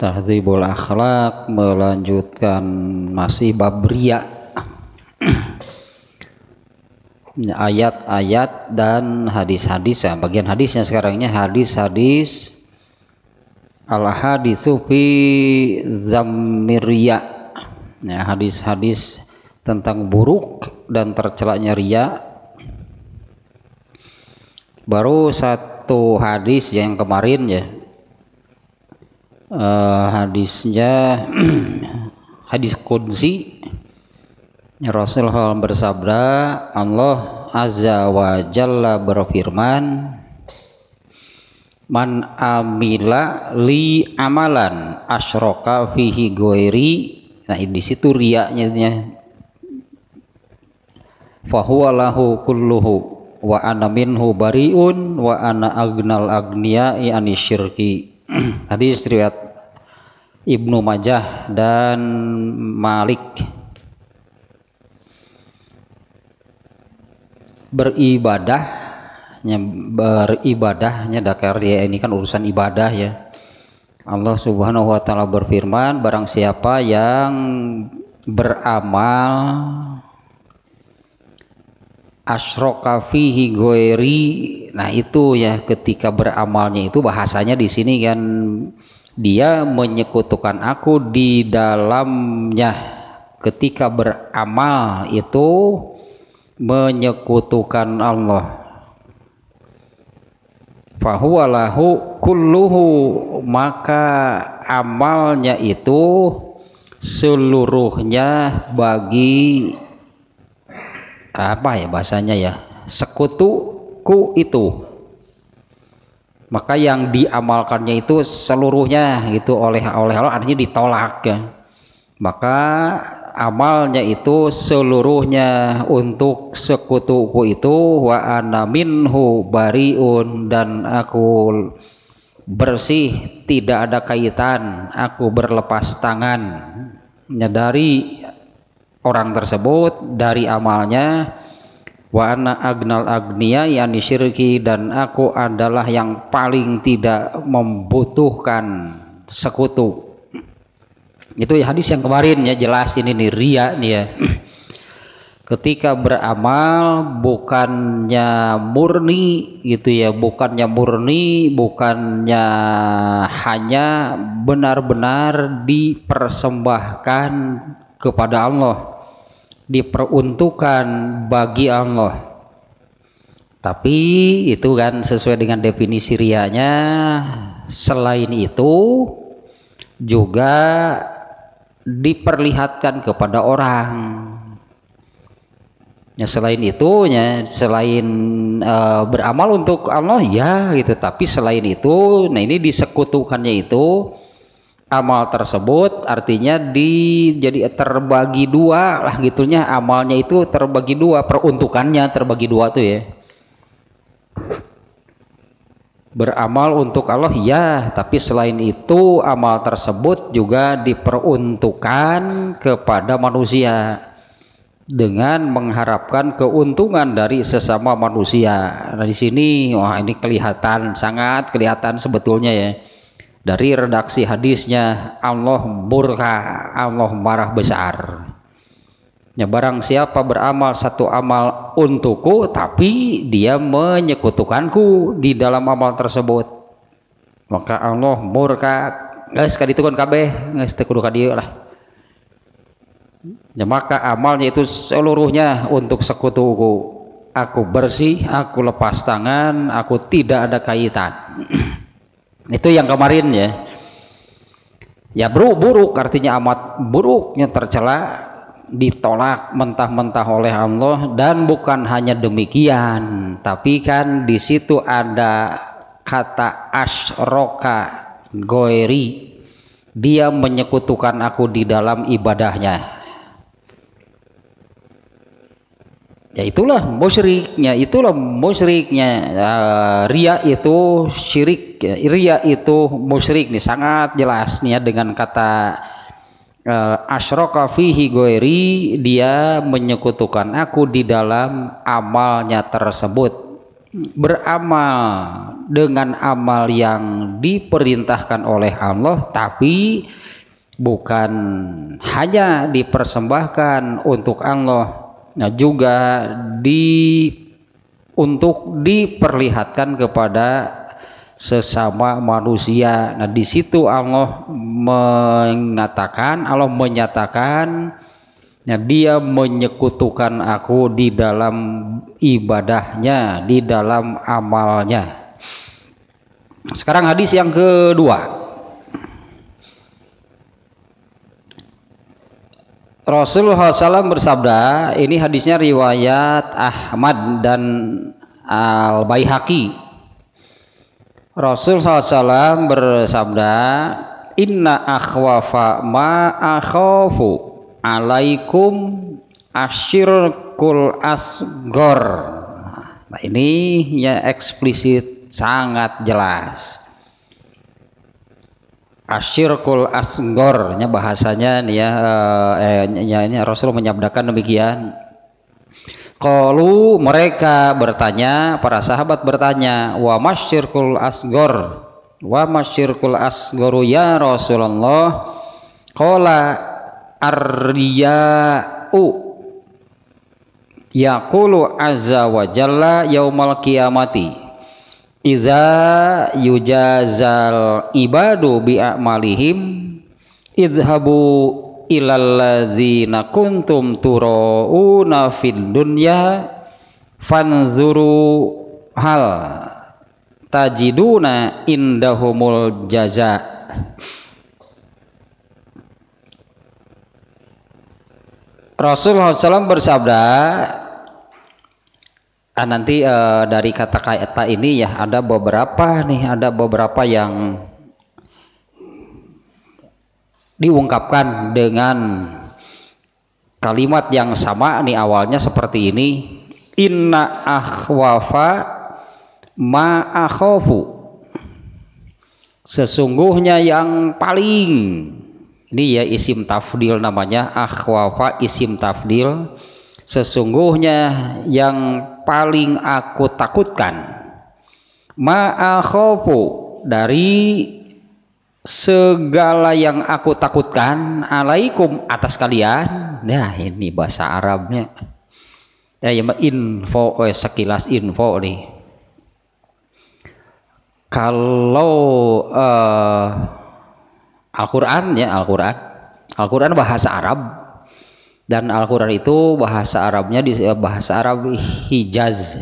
Tahdzibul akhlak melanjutkan masih bab ria ayat-ayat dan hadis-hadis ya bagian hadisnya sekarangnya hadis-hadis al hadis fi zamiria ya hadis-hadis tentang buruk dan tercelaknya ria baru satu hadis yang kemarin ya uh, hadisnya hadis kunci Rasulullah bersabda Allah azza wa jalla berfirman Man amila li amalan asyroka fihi goiri Nah di situ riaknya Fahuwa lahu kulluhu wa ana minhu bariun wa ana agnal agniya'i anisyirki hadis riwayat Ibnu Majah dan Malik beribadah beribadahnya dakar ya ini kan urusan ibadah ya Allah Subhanahu wa taala berfirman barang siapa yang beramal asroka fihi goeri nah itu ya ketika beramalnya itu bahasanya di sini kan dia menyekutukan aku di dalamnya ketika beramal itu menyekutukan Allah fahuwa kulluhu maka amalnya itu seluruhnya bagi apa ya bahasanya ya sekutuku itu maka yang diamalkannya itu seluruhnya gitu oleh oleh Allah artinya ditolak ya. maka amalnya itu seluruhnya untuk sekutuku itu wa ana minhu bariun dan aku bersih tidak ada kaitan aku berlepas tangan menyadari orang tersebut dari amalnya wa ana agnal agnia yani syirki dan aku adalah yang paling tidak membutuhkan sekutu itu hadis yang kemarin ya jelas ini nih ria nih ya ketika beramal bukannya murni gitu ya bukannya murni bukannya hanya benar-benar dipersembahkan kepada Allah diperuntukkan bagi Allah tapi itu kan sesuai dengan definisi rianya selain itu juga diperlihatkan kepada orang ya selain itu ya selain uh, beramal untuk Allah ya gitu tapi selain itu nah ini disekutukannya itu amal tersebut artinya di jadi terbagi dua lah gitunya amalnya itu terbagi dua peruntukannya terbagi dua tuh ya beramal untuk Allah ya tapi selain itu amal tersebut juga diperuntukkan kepada manusia dengan mengharapkan keuntungan dari sesama manusia nah di sini wah ini kelihatan sangat kelihatan sebetulnya ya dari redaksi hadisnya Allah burka Allah marah besar ya barang siapa beramal satu amal untukku tapi dia menyekutukanku di dalam amal tersebut maka Allah murka guys kadi itu kan kabeh guys kudu dia lah ya maka amalnya itu seluruhnya untuk sekutuku aku bersih aku lepas tangan aku tidak ada kaitan itu yang kemarin ya ya buruk buruk artinya amat buruknya tercela ditolak mentah-mentah oleh Allah dan bukan hanya demikian tapi kan di situ ada kata asroka goeri dia menyekutukan aku di dalam ibadahnya Ya itulah musyriknya, itulah musyriknya. Uh, ria itu syirik, ya, ria itu musyrik nih sangat jelas nih ya dengan kata uh, eh, asyraqa fihi goeri dia menyekutukan aku di dalam amalnya tersebut. Beramal dengan amal yang diperintahkan oleh Allah tapi bukan hanya dipersembahkan untuk Allah nah juga di untuk diperlihatkan kepada sesama manusia. Nah, di situ Allah mengatakan, Allah menyatakan ya, dia menyekutukan aku di dalam ibadahnya, di dalam amalnya. Sekarang hadis yang kedua. Rasulullah SAW bersabda, ini hadisnya riwayat Ahmad dan Al Baihaqi. Rasulullah SAW bersabda, Inna akhwafa ma akhafu alaikum asyirkul asgor. Nah, ini ya eksplisit sangat jelas. Asyirkul asgornya bahasanya nih ya eh, ya ini Rasul menyabdakan demikian. Kalau mereka bertanya, para sahabat bertanya, wa masyirkul asgor, wa masyirkul asgoru ya Rasulullah. kola ar yakulu yaqulu azza wa jalla yaumal kiamati. Iza yujazal ibadu bi amalihim izhabu ilal ladzina kuntum turo'una fid dunya fanzuru hal tajiduna indahumul jaza Rasulullah SAW bersabda Nah, nanti uh, dari kata kata ini ya ada beberapa nih, ada beberapa yang diungkapkan dengan kalimat yang sama nih awalnya seperti ini inna akhwafa ma akhofu sesungguhnya yang paling ini ya isim tafdil namanya akhwafa isim tafdil sesungguhnya yang paling aku takutkan ma'akhofu dari segala yang aku takutkan alaikum atas kalian nah ini bahasa Arabnya ya, ya info eh, sekilas info nih kalau uh, Al-Quran ya Al-Quran Al-Quran bahasa Arab dan Al-Quran itu bahasa Arabnya di eh, bahasa Arab Hijaz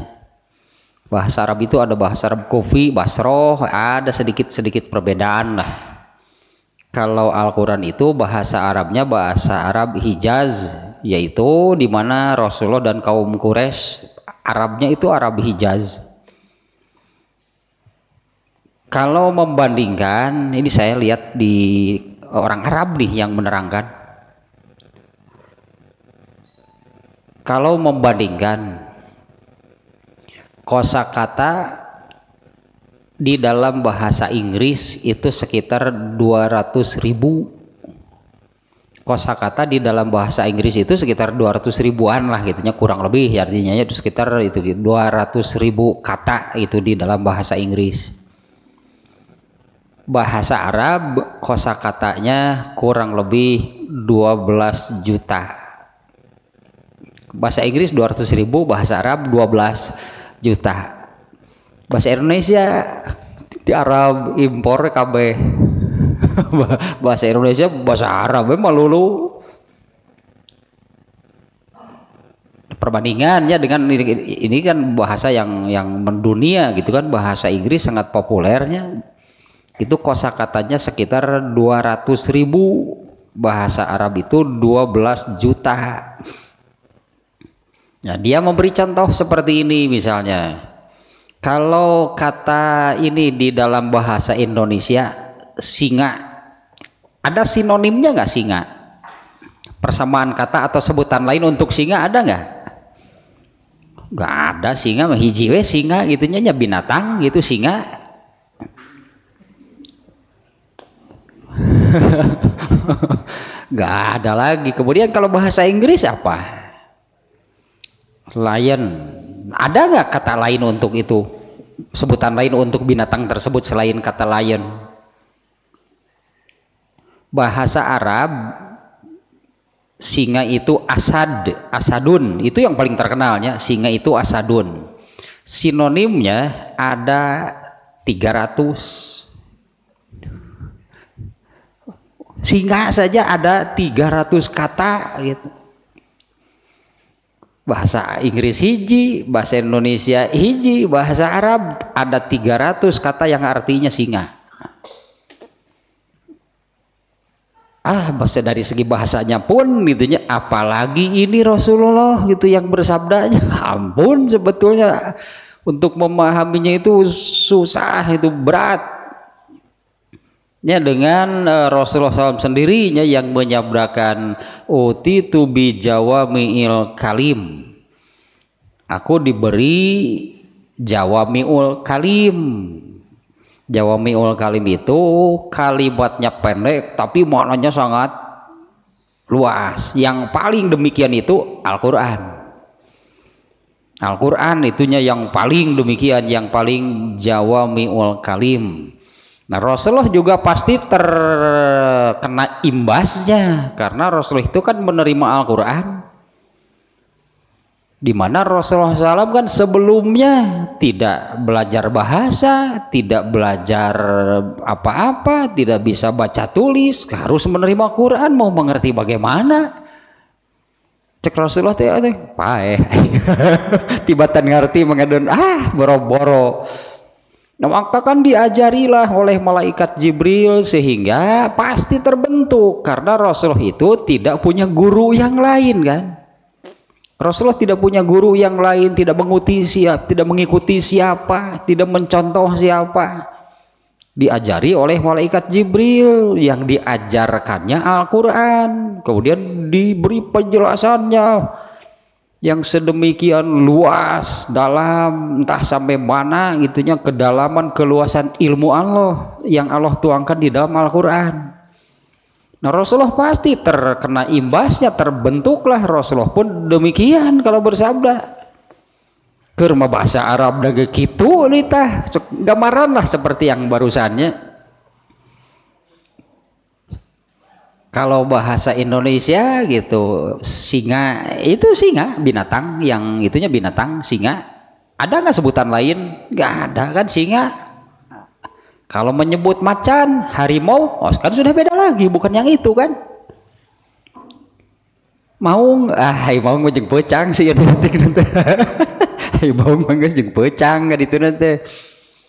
bahasa Arab itu ada bahasa Arab Kufi, Basroh ada sedikit-sedikit perbedaan lah kalau Al-Quran itu bahasa Arabnya bahasa Arab Hijaz yaitu di mana Rasulullah dan kaum Quraisy Arabnya itu Arab Hijaz kalau membandingkan ini saya lihat di orang Arab nih yang menerangkan kalau membandingkan kosakata di dalam bahasa Inggris itu sekitar 200.000 ribu kosakata di dalam bahasa Inggris itu sekitar 200 ribuan lah gitunya kurang lebih artinya itu sekitar itu 200 ribu kata itu di dalam bahasa Inggris bahasa Arab kosakatanya kurang lebih 12 juta bahasa Inggris 200 ribu bahasa Arab 12 juta bahasa Indonesia di Arab impor KB bahasa Indonesia bahasa Arab eh, memang lulu perbandingannya dengan ini, ini kan bahasa yang yang mendunia gitu kan bahasa Inggris sangat populernya itu kosakatanya sekitar 200 ribu bahasa Arab itu 12 juta Nah, dia memberi contoh seperti ini misalnya. Kalau kata ini di dalam bahasa Indonesia singa, ada sinonimnya nggak singa? Persamaan kata atau sebutan lain untuk singa ada nggak? Nggak ada singa, hiji we singa gitu nyanyi binatang gitu singa. Nggak ada lagi. Kemudian kalau bahasa Inggris apa? Lion. Ada nggak kata lain untuk itu? Sebutan lain untuk binatang tersebut selain kata lion. Bahasa Arab singa itu asad, asadun. Itu yang paling terkenalnya, singa itu asadun. Sinonimnya ada 300 singa saja ada 300 kata gitu bahasa Inggris hiji bahasa Indonesia hiji bahasa Arab ada 300 kata yang artinya singa ah bahasa dari segi bahasanya pun gitunya apalagi ini Rasulullah gitu yang bersabdanya ampun sebetulnya untuk memahaminya itu susah itu berat Ya dengan uh, Rasulullah SAW sendirinya yang menyabdakan uti tubi jawamiil kalim. Aku diberi jawamiul kalim. Jawamiul kalim itu kalimatnya pendek tapi maknanya sangat luas. Yang paling demikian itu Al-Qur'an. Al-Qur'an itunya yang paling demikian, yang paling jawamiul kalim Nah Rasulullah juga pasti terkena imbasnya karena Rasulullah itu kan menerima Al-Quran di mana Rasulullah SAW kan sebelumnya tidak belajar bahasa, tidak belajar apa-apa, tidak bisa baca tulis, harus menerima Quran mau mengerti bagaimana. Cek Rasulullah teh, pae, tibatan ngerti mengadon ah boro-boro Nah, maka kan diajarilah oleh malaikat Jibril sehingga pasti terbentuk karena Rasul itu tidak punya guru yang lain kan. Rasulullah tidak punya guru yang lain, tidak mengikuti siapa, tidak mengikuti siapa, tidak mencontoh siapa. Diajari oleh malaikat Jibril yang diajarkannya Al-Qur'an, kemudian diberi penjelasannya, yang sedemikian luas dalam entah sampai mana gitunya kedalaman keluasan ilmu Allah yang Allah tuangkan di dalam Al-Quran nah Rasulullah pasti terkena imbasnya terbentuklah Rasulullah pun demikian kalau bersabda kerma bahasa Arab daga gitu nita gambaranlah seperti yang barusannya kalau bahasa Indonesia gitu singa itu singa binatang yang itunya binatang singa ada nggak sebutan lain nggak ada kan singa kalau menyebut macan harimau oh kan sudah beda lagi bukan yang itu kan mau ah mau ngejeng pecang sih ya nanti nanti mau ngejeng jeng pecang nggak itu nanti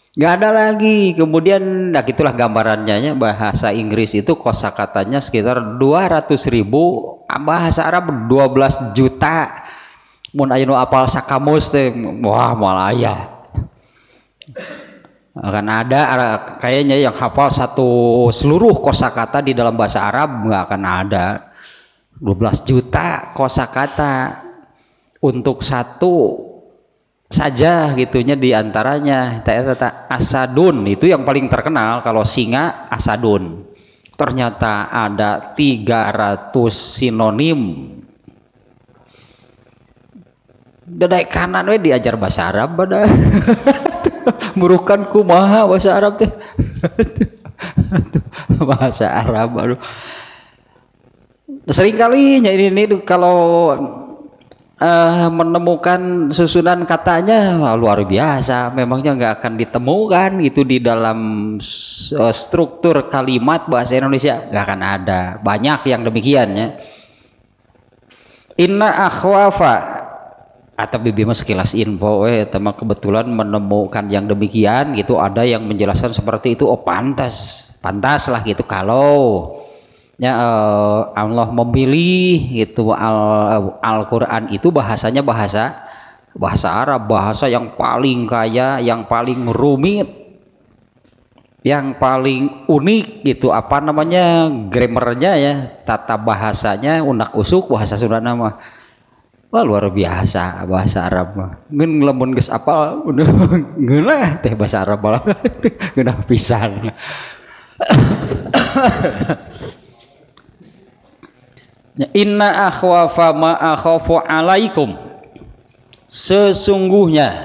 nggak ada lagi kemudian nah gitulah gambarannya ya. bahasa Inggris itu kosakatanya sekitar 200 ribu bahasa Arab 12 juta mun ayo apal sakamus teh wah malaya akan ada kayaknya yang hafal satu seluruh kosakata di dalam bahasa Arab nggak akan ada 12 juta kosakata untuk satu saja gitunya diantaranya ternyata asadun itu yang paling terkenal kalau singa asadun ternyata ada 300 sinonim dedek kanan we diajar bahasa Arab pada murukan kumaha bahasa Arab teh bahasa Arab aduh seringkali ini, ini kalau uh, menemukan susunan katanya wah, luar biasa memangnya nggak akan ditemukan itu di dalam uh, struktur kalimat bahasa Indonesia nggak akan ada banyak yang demikian ya. inna akhwafa atau bibi mas sekilas info eh teman kebetulan menemukan yang demikian gitu ada yang menjelaskan seperti itu oh pantas pantas lah gitu kalau ya uh, Allah memilih itu Al eh, Al-Qur'an itu bahasanya bahasa bahasa Arab, bahasa yang paling kaya, yang paling rumit, yang paling unik gitu apa namanya grammarnya ya tata bahasanya unak usuk bahasa Sunda nama wah luar biasa bahasa Arab mah ngen lembun geus apal ngeunah teh bahasa Arab malah ngeunah pisan Inna akhwafa ma akhafu alaikum. Sesungguhnya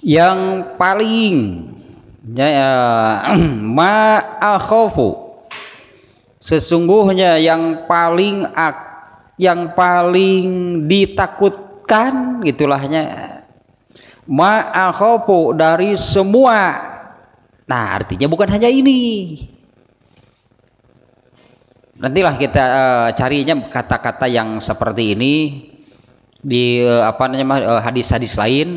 yang paling ya, ma akhafu sesungguhnya yang paling yang paling ditakutkan gitulahnya ma akhafu dari semua nah artinya bukan hanya ini nantilah kita uh, carinya kata-kata yang seperti ini di uh, apa namanya uh, hadis-hadis lain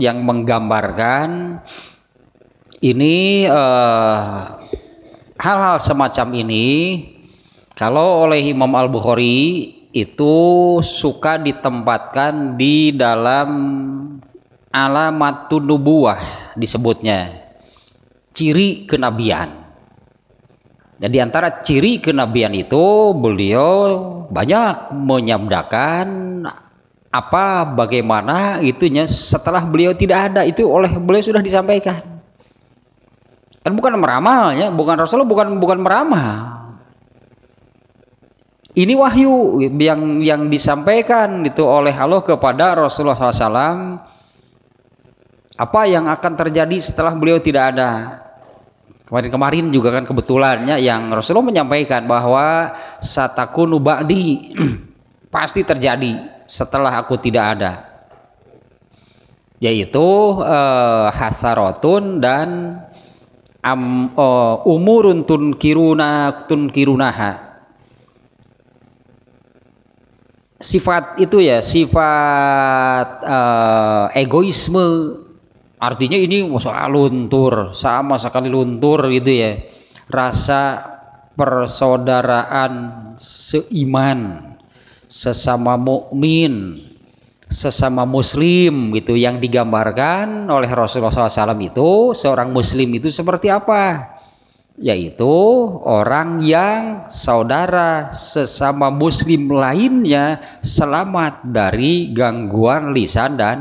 yang menggambarkan ini hal-hal semacam ini kalau oleh Imam Al Bukhari itu suka ditempatkan di dalam alamat nubuah disebutnya ciri kenabian dan di antara ciri kenabian itu beliau banyak menyabdakan apa bagaimana itunya setelah beliau tidak ada itu oleh beliau sudah disampaikan. Kan bukan meramal ya bukan Rasulullah bukan bukan meramal. Ini wahyu yang yang disampaikan itu oleh Allah kepada Rasulullah SAW apa yang akan terjadi setelah beliau tidak ada Kemarin-kemarin juga kan kebetulannya yang Rasulullah menyampaikan bahwa satakunu ba'di pasti terjadi setelah aku tidak ada. Yaitu eh, hasarotun dan am, uh, umurun tun kirunaha Sifat itu ya, sifat uh, egoisme Artinya ini soal luntur, sama sekali luntur gitu ya. Rasa persaudaraan seiman, sesama mukmin, sesama muslim gitu yang digambarkan oleh Rasulullah SAW itu seorang muslim itu seperti apa yaitu orang yang saudara sesama muslim lainnya selamat dari gangguan lisan dan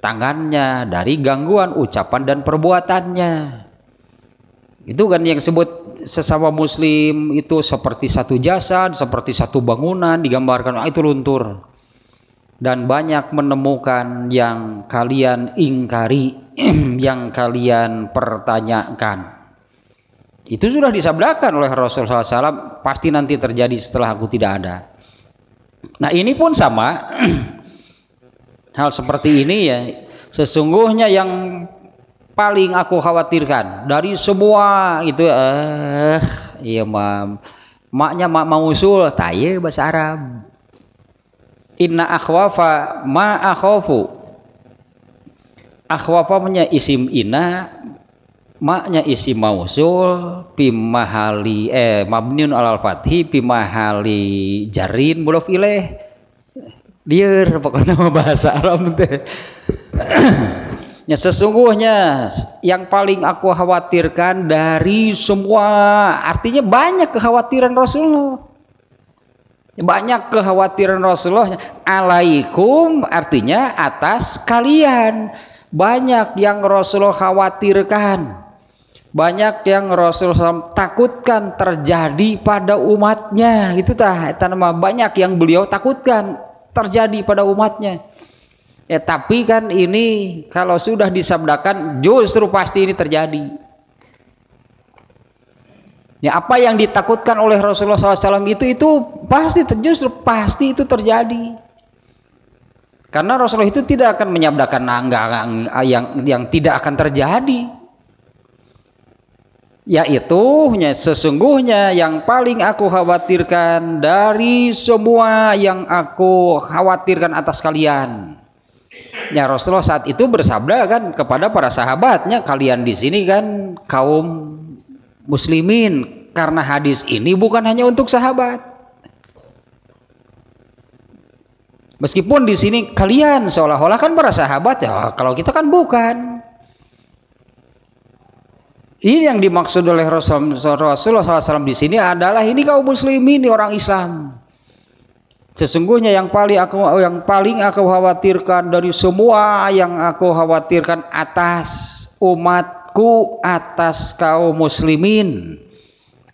tangannya dari gangguan ucapan dan perbuatannya itu kan yang disebut sesama muslim itu seperti satu jasad seperti satu bangunan digambarkan ah, itu luntur dan banyak menemukan yang kalian ingkari yang kalian pertanyakan itu sudah disabdakan oleh Rasulullah SAW pasti nanti terjadi setelah aku tidak ada nah ini pun sama hal seperti ini ya sesungguhnya yang paling aku khawatirkan dari semua itu eh iya ma maknya mak mausul taye iya, bahasa Arab inna akhwafa ma akhwafa punya isim inna maknya isim mausul pimahali eh mabniun alal fathi pimahali jarin mudof ileh liar pokoknya bahasa Arab teh Ya, sesungguhnya yang paling aku khawatirkan dari semua artinya banyak kekhawatiran Rasulullah. Banyak kekhawatiran Rasulullah. Alaikum artinya atas kalian. Banyak yang Rasulullah khawatirkan. Banyak yang Rasulullah takutkan terjadi pada umatnya. Itu tah, banyak yang beliau takutkan terjadi pada umatnya. Ya tapi kan ini kalau sudah disabdakan justru pasti ini terjadi. Ya apa yang ditakutkan oleh Rasulullah SAW itu itu pasti justru pasti itu terjadi. Karena Rasulullah itu tidak akan menyabdakan nah, enggak, enggak, yang yang tidak akan terjadi yaitu sesungguhnya yang paling aku khawatirkan dari semua yang aku khawatirkan atas kalian. Ya Rasulullah saat itu bersabda kan kepada para sahabatnya kalian di sini kan kaum muslimin karena hadis ini bukan hanya untuk sahabat. Meskipun di sini kalian seolah-olah kan para sahabat ya kalau kita kan bukan. Ini yang dimaksud oleh Rasulullah SAW di sini adalah ini kaum muslimin, orang Islam. Sesungguhnya yang paling aku yang paling aku khawatirkan dari semua yang aku khawatirkan atas umatku, atas kaum muslimin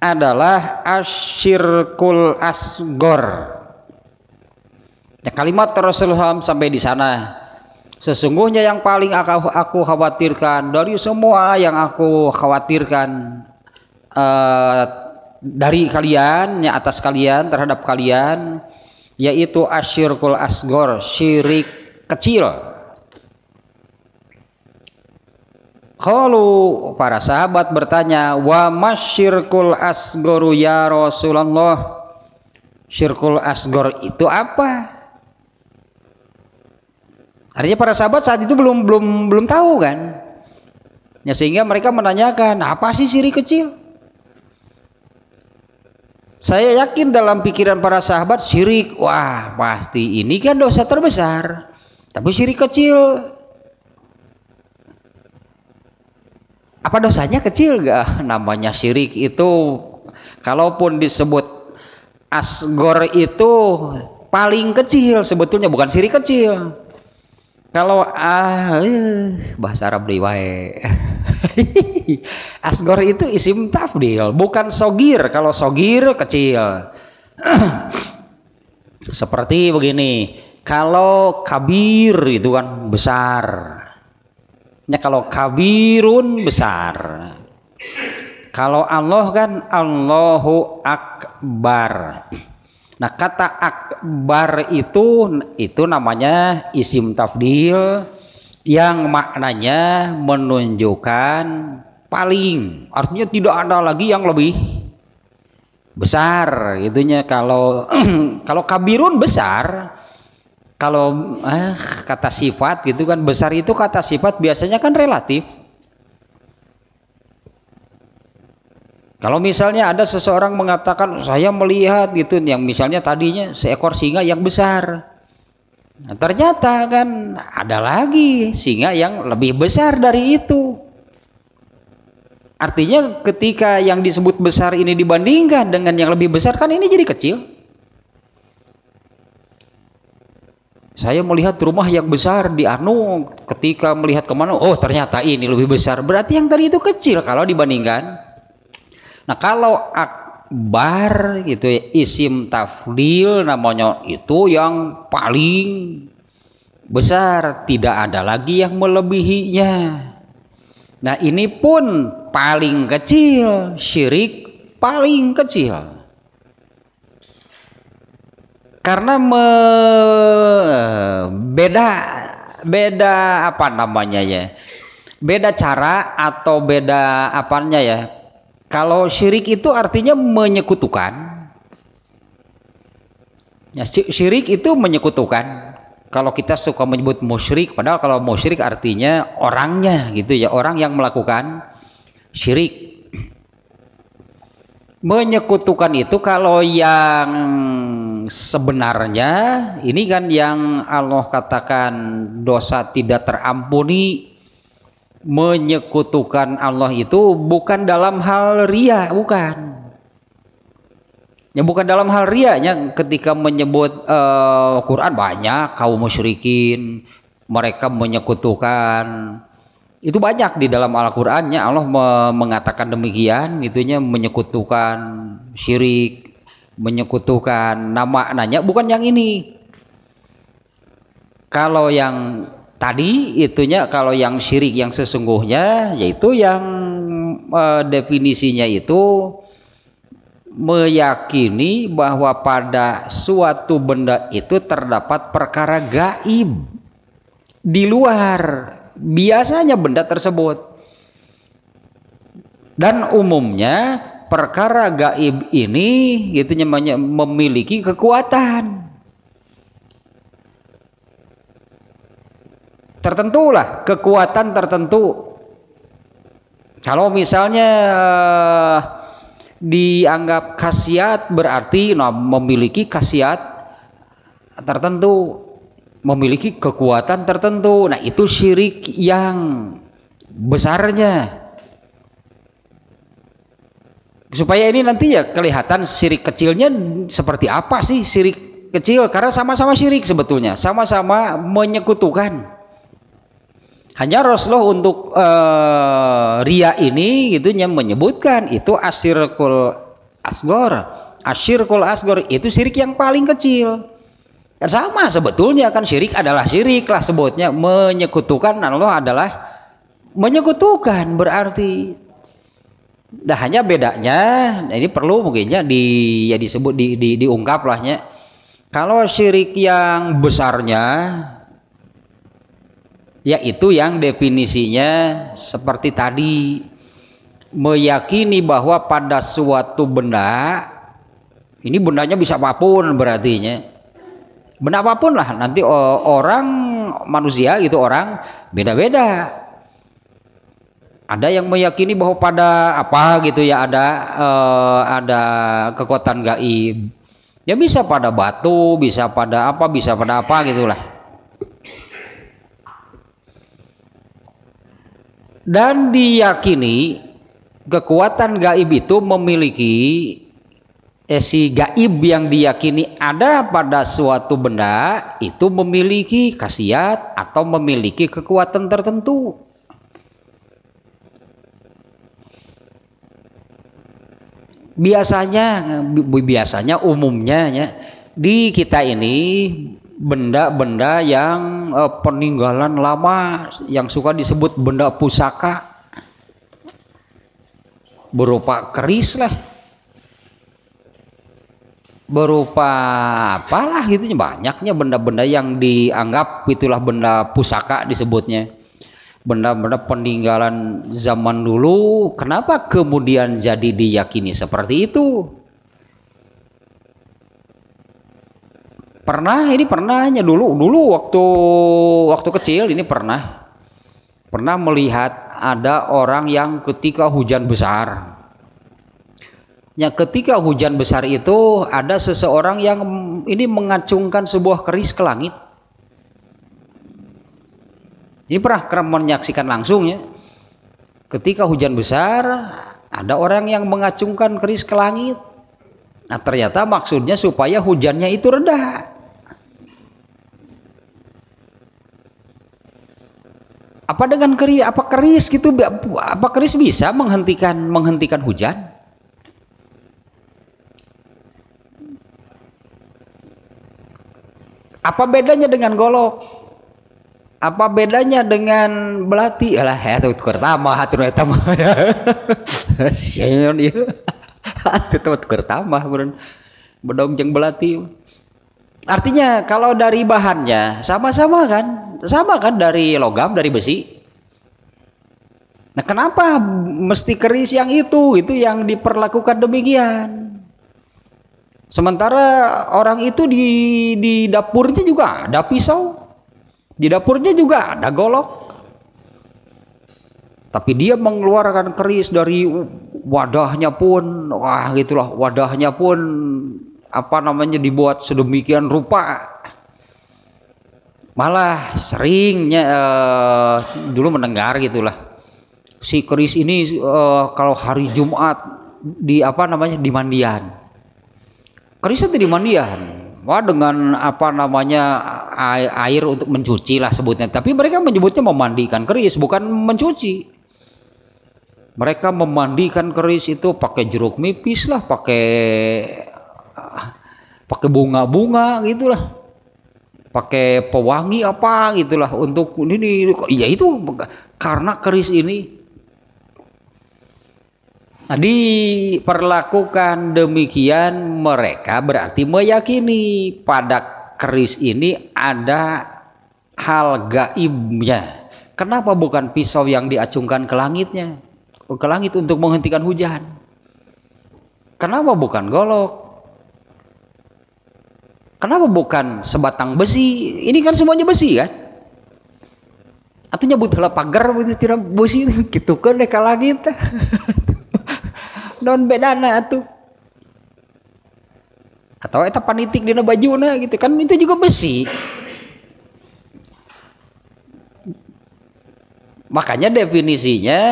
adalah asyirkul asgor. Ya, nah, kalimat Rasulullah SAW sampai di sana Sesungguhnya yang paling aku, khawatirkan dari semua yang aku khawatirkan uh, dari kalian, ya atas kalian, terhadap kalian, yaitu asyirkul asgor, syirik kecil. Kalau para sahabat bertanya, wa masyirkul asgoru ya Rasulullah, syirkul asgor itu apa? Artinya para sahabat saat itu belum belum belum tahu kan. Ya sehingga mereka menanyakan, apa sih siri kecil? Saya yakin dalam pikiran para sahabat syirik, wah pasti ini kan dosa terbesar. Tapi syirik kecil apa dosanya kecil gak? Namanya syirik itu kalaupun disebut asgor itu paling kecil sebetulnya bukan syirik kecil kalau ah eh, bahasa Arab diwae asgor itu isim tafdil bukan sogir kalau sogir kecil seperti begini kalau kabir itu kan besar ya kalau kabirun besar kalau Allah kan Allahu Akbar Nah kata akbar itu itu namanya isim tafdil yang maknanya menunjukkan paling artinya tidak ada lagi yang lebih besar itunya kalau kalau kabirun besar kalau eh, kata sifat gitu kan besar itu kata sifat biasanya kan relatif Kalau misalnya ada seseorang mengatakan saya melihat gitu yang misalnya tadinya seekor singa yang besar. Nah, ternyata kan ada lagi singa yang lebih besar dari itu. Artinya ketika yang disebut besar ini dibandingkan dengan yang lebih besar kan ini jadi kecil. Saya melihat rumah yang besar di Arno ketika melihat kemana, oh ternyata ini lebih besar. Berarti yang tadi itu kecil kalau dibandingkan Nah kalau akbar gitu ya, isim tafdil namanya itu yang paling besar tidak ada lagi yang melebihinya nah ini pun paling kecil syirik paling kecil karena me beda beda apa namanya ya beda cara atau beda apanya ya kalau syirik itu artinya menyekutukan. Ya, syirik itu menyekutukan. Kalau kita suka menyebut musyrik, padahal kalau musyrik artinya orangnya gitu ya, orang yang melakukan syirik. Menyekutukan itu kalau yang sebenarnya ini kan yang Allah katakan dosa tidak terampuni menyekutukan Allah itu bukan dalam hal ria, bukan. Ya bukan dalam hal ya ketika menyebut uh, Quran banyak kaum musyrikin mereka menyekutukan itu banyak di dalam Al-Qur'annya Allah mengatakan demikian Itunya menyekutukan syirik menyekutukan nama nanya bukan yang ini kalau yang tadi itunya kalau yang syirik yang sesungguhnya yaitu yang e, definisinya itu meyakini bahwa pada suatu benda itu terdapat perkara gaib di luar biasanya benda tersebut dan umumnya perkara gaib ini itu memiliki kekuatan Tertentu lah kekuatan tertentu kalau misalnya uh, dianggap khasiat berarti nah, memiliki khasiat tertentu memiliki kekuatan tertentu nah itu syirik yang besarnya supaya ini nanti ya kelihatan syirik kecilnya seperti apa sih syirik kecil karena sama-sama syirik sebetulnya sama-sama menyekutukan hanya Rasulullah untuk uh, ria ini gitu yang menyebutkan itu asyirkul asgor. Asyirkul asgor itu syirik yang paling kecil. Kan sama sebetulnya kan syirik adalah syirik lah sebutnya menyekutukan Allah adalah menyekutukan berarti Nah, hanya bedanya nah, ini perlu mungkinnya di ya disebut di, di diungkap lahnya. Kalau syirik yang besarnya yaitu yang definisinya seperti tadi meyakini bahwa pada suatu benda ini bendanya bisa apapun berartinya benda apapun lah nanti orang manusia gitu orang beda-beda ada yang meyakini bahwa pada apa gitu ya ada eh, ada kekuatan gaib ya bisa pada batu bisa pada apa bisa pada apa gitulah dan diyakini kekuatan gaib itu memiliki eh, si gaib yang diyakini ada pada suatu benda itu memiliki khasiat atau memiliki kekuatan tertentu. Biasanya biasanya umumnya ya, di kita ini benda-benda yang uh, peninggalan lama yang suka disebut benda pusaka berupa keris lah berupa apalah gitu banyaknya benda-benda yang dianggap itulah benda pusaka disebutnya benda-benda peninggalan zaman dulu kenapa kemudian jadi diyakini seperti itu Pernah ini pernahnya dulu dulu waktu waktu kecil ini pernah pernah melihat ada orang yang ketika hujan besar Ya ketika hujan besar itu ada seseorang yang ini mengacungkan sebuah keris ke langit. Ini pernah menyaksikan langsung ya. Ketika hujan besar ada orang yang mengacungkan keris ke langit. Nah ternyata maksudnya supaya hujannya itu reda. Apa dengan keris? Apa keris gitu? Apa keris bisa menghentikan menghentikan hujan? Apa bedanya dengan golok? Apa bedanya dengan belati? Alah, ya tuh pertama hatur eta mah. Sieun ieu. itu pertama ya. beren. Bedong jeng belati. Artinya kalau dari bahannya sama-sama kan? Sama kan dari logam, dari besi? Nah, kenapa mesti keris yang itu itu yang diperlakukan demikian? Sementara orang itu di di dapurnya juga ada pisau. Di dapurnya juga ada golok. Tapi dia mengeluarkan keris dari wadahnya pun wah gitulah wadahnya pun apa namanya dibuat sedemikian rupa malah seringnya uh, eh, dulu mendengar gitulah si keris ini uh, kalau hari Jumat di apa namanya di mandian keris itu di mandian wah dengan apa namanya air, air untuk mencuci lah sebutnya tapi mereka menyebutnya memandikan keris bukan mencuci mereka memandikan keris itu pakai jeruk nipis lah pakai pakai bunga-bunga gitulah pakai pewangi apa gitulah untuk ini, ini ya itu karena keris ini nah, diperlakukan demikian mereka berarti meyakini pada keris ini ada hal gaibnya kenapa bukan pisau yang diacungkan ke langitnya ke langit untuk menghentikan hujan kenapa bukan golok Kenapa bukan sebatang besi? Ini kan semuanya besi kan? Atau nyebut pagar, pagar tidak besi gitu kan deka kita, Non bedana atuh. Atau eta panitik dina bajuna gitu kan itu juga besi. Makanya definisinya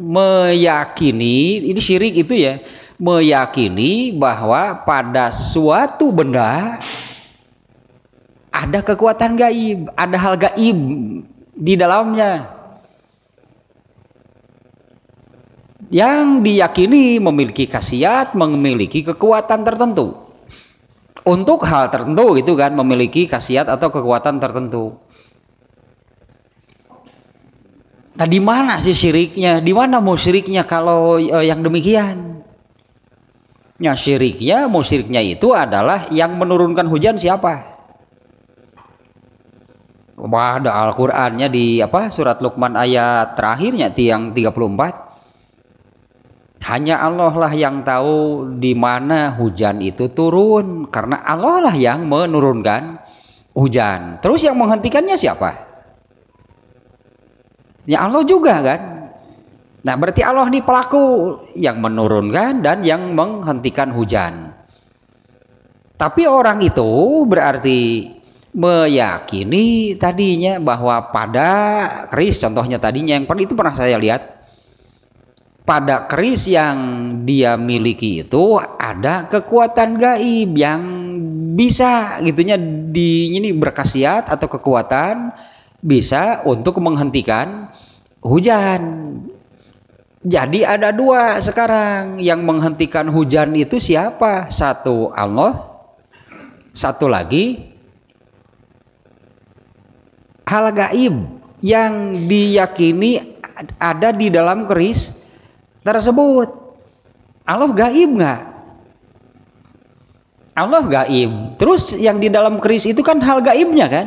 meyakini ini syirik itu ya meyakini bahwa pada suatu benda ada kekuatan gaib, ada hal gaib di dalamnya. Yang diyakini memiliki khasiat, memiliki kekuatan tertentu. Untuk hal tertentu itu kan, memiliki khasiat atau kekuatan tertentu. Nah, di mana sih syiriknya? Di mana musyriknya kalau eh, yang demikian? Ya syiriknya, musyriknya itu adalah yang menurunkan hujan siapa? Wah, ada Al-Qur'annya di apa? Surat Luqman ayat terakhirnya tiang 34. Hanya Allah lah yang tahu di mana hujan itu turun karena Allah lah yang menurunkan hujan. Terus yang menghentikannya siapa? Ya Allah juga kan. Nah berarti Allah ini pelaku yang menurunkan dan yang menghentikan hujan. Tapi orang itu berarti meyakini tadinya bahwa pada keris contohnya tadinya yang pernah itu pernah saya lihat pada keris yang dia miliki itu ada kekuatan gaib yang bisa gitunya di ini berkhasiat atau kekuatan bisa untuk menghentikan hujan jadi ada dua sekarang yang menghentikan hujan itu siapa? Satu Allah, satu lagi hal gaib yang diyakini ada di dalam keris tersebut. Allah gaib nggak? Allah gaib. Terus yang di dalam keris itu kan hal gaibnya kan?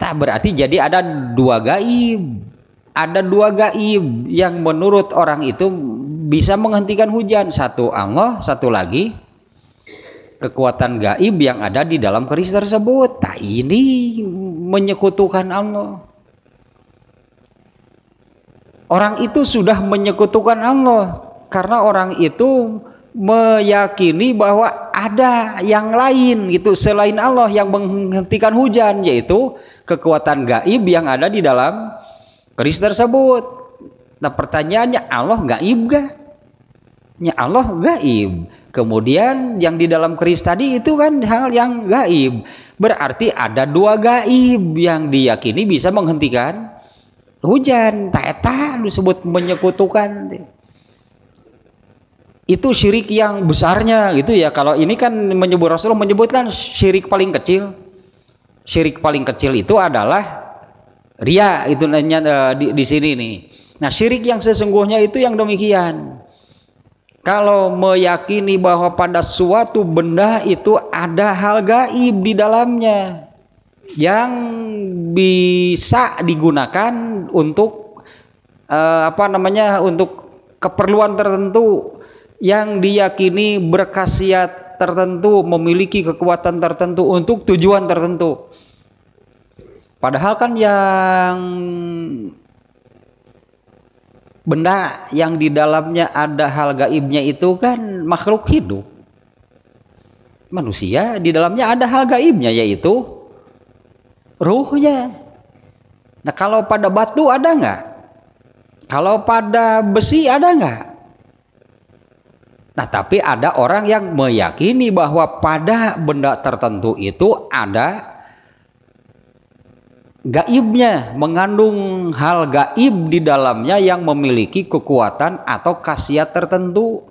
Tak berarti jadi ada dua gaib ada dua gaib yang menurut orang itu bisa menghentikan hujan. Satu Allah, satu lagi kekuatan gaib yang ada di dalam keris tersebut. Nah, ini menyekutukan Allah. Orang itu sudah menyekutukan Allah karena orang itu meyakini bahwa ada yang lain gitu selain Allah yang menghentikan hujan yaitu kekuatan gaib yang ada di dalam keris tersebut. Nah pertanyaannya Allah gaib gak? Ya Allah gaib. Kemudian yang di dalam keris tadi itu kan hal yang gaib. Berarti ada dua gaib yang diyakini bisa menghentikan hujan. Taeta disebut menyekutukan. Itu syirik yang besarnya gitu ya. Kalau ini kan menyebut Rasulullah menyebutkan syirik paling kecil. Syirik paling kecil itu adalah Ria itu nanya e, di, di sini nih. Nah, syirik yang sesungguhnya itu yang demikian. Kalau meyakini bahwa pada suatu benda itu ada hal gaib di dalamnya yang bisa digunakan untuk eh, apa namanya untuk keperluan tertentu yang diyakini berkhasiat tertentu memiliki kekuatan tertentu untuk tujuan tertentu Padahal kan yang benda yang di dalamnya ada hal gaibnya itu kan makhluk hidup. Manusia di dalamnya ada hal gaibnya yaitu ruhnya. Nah kalau pada batu ada nggak? Kalau pada besi ada nggak? Nah tapi ada orang yang meyakini bahwa pada benda tertentu itu ada gaibnya mengandung hal gaib di dalamnya yang memiliki kekuatan atau khasiat tertentu.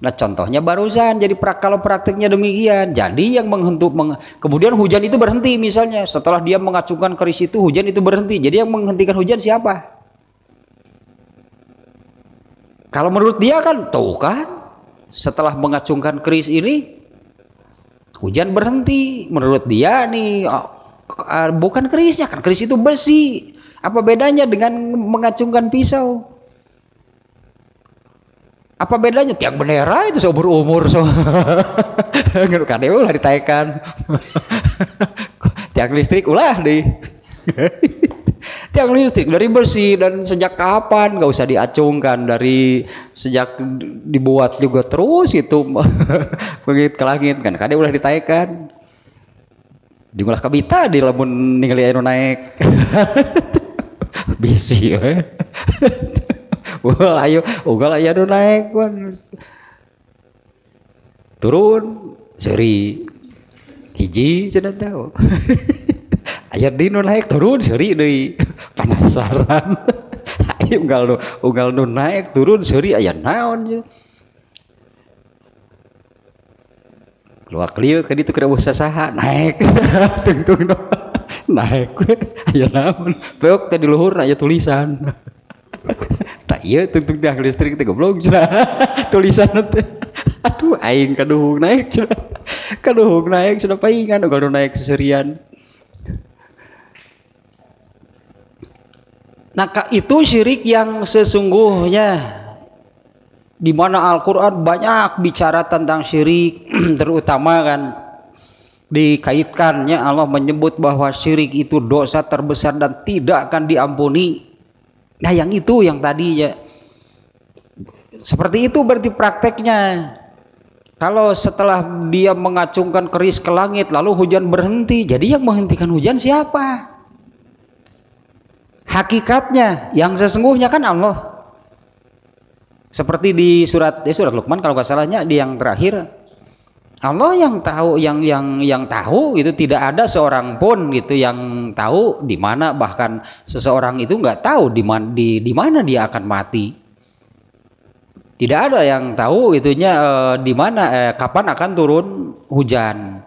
Nah contohnya barusan jadi pra, kalau praktiknya demikian jadi yang menghentuk meng, kemudian hujan itu berhenti misalnya setelah dia mengacungkan keris itu hujan itu berhenti jadi yang menghentikan hujan siapa? Kalau menurut dia kan tahu kan setelah mengacungkan keris ini hujan berhenti menurut dia nih oh, Eh, bukan keris kan keris itu besi apa bedanya dengan mengacungkan pisau apa bedanya tiang bendera itu seumur umur so kan lah ulah ditaikan tiang listrik ulah di. tiang listrik dari besi dan sejak kapan Gak usah diacungkan dari sejak dibuat juga terus itu begitu ke langit kan kadeu ulah ditaikan Jumlah kabita di lamun ningali anu naik. Bisi we. Eh. Wah, ayo ugal aya anu naik Turun seri hiji cenah tahu. aya di nu naik turun seri deui. Penasaran. ayo unggal nu unggal nu naik turun seri aya naon cenah. keluar keliu kan itu kira usah saha naik tentu naik gue ayo namun peok tadi luhur aja tulisan tak iya tentu dah listrik teh goblok tulisan nanti aduh aing kaduhung naik cerah kaduhung naik cerah paingan kalau naik seserian nah itu syirik yang sesungguhnya di mana Al-Qur'an banyak bicara tentang syirik terutama kan dikaitkannya Allah menyebut bahwa syirik itu dosa terbesar dan tidak akan diampuni. Nah, yang itu yang tadi ya. Seperti itu berarti prakteknya. Kalau setelah dia mengacungkan keris ke langit lalu hujan berhenti, jadi yang menghentikan hujan siapa? Hakikatnya yang sesungguhnya kan Allah. Seperti di surat ya surat Luqman kalau nggak salahnya di yang terakhir Allah yang tahu yang yang yang tahu gitu tidak ada seorang pun gitu yang tahu di mana bahkan seseorang itu nggak tahu di mana di, di mana dia akan mati. Tidak ada yang tahu itunya eh, di mana eh, kapan akan turun hujan.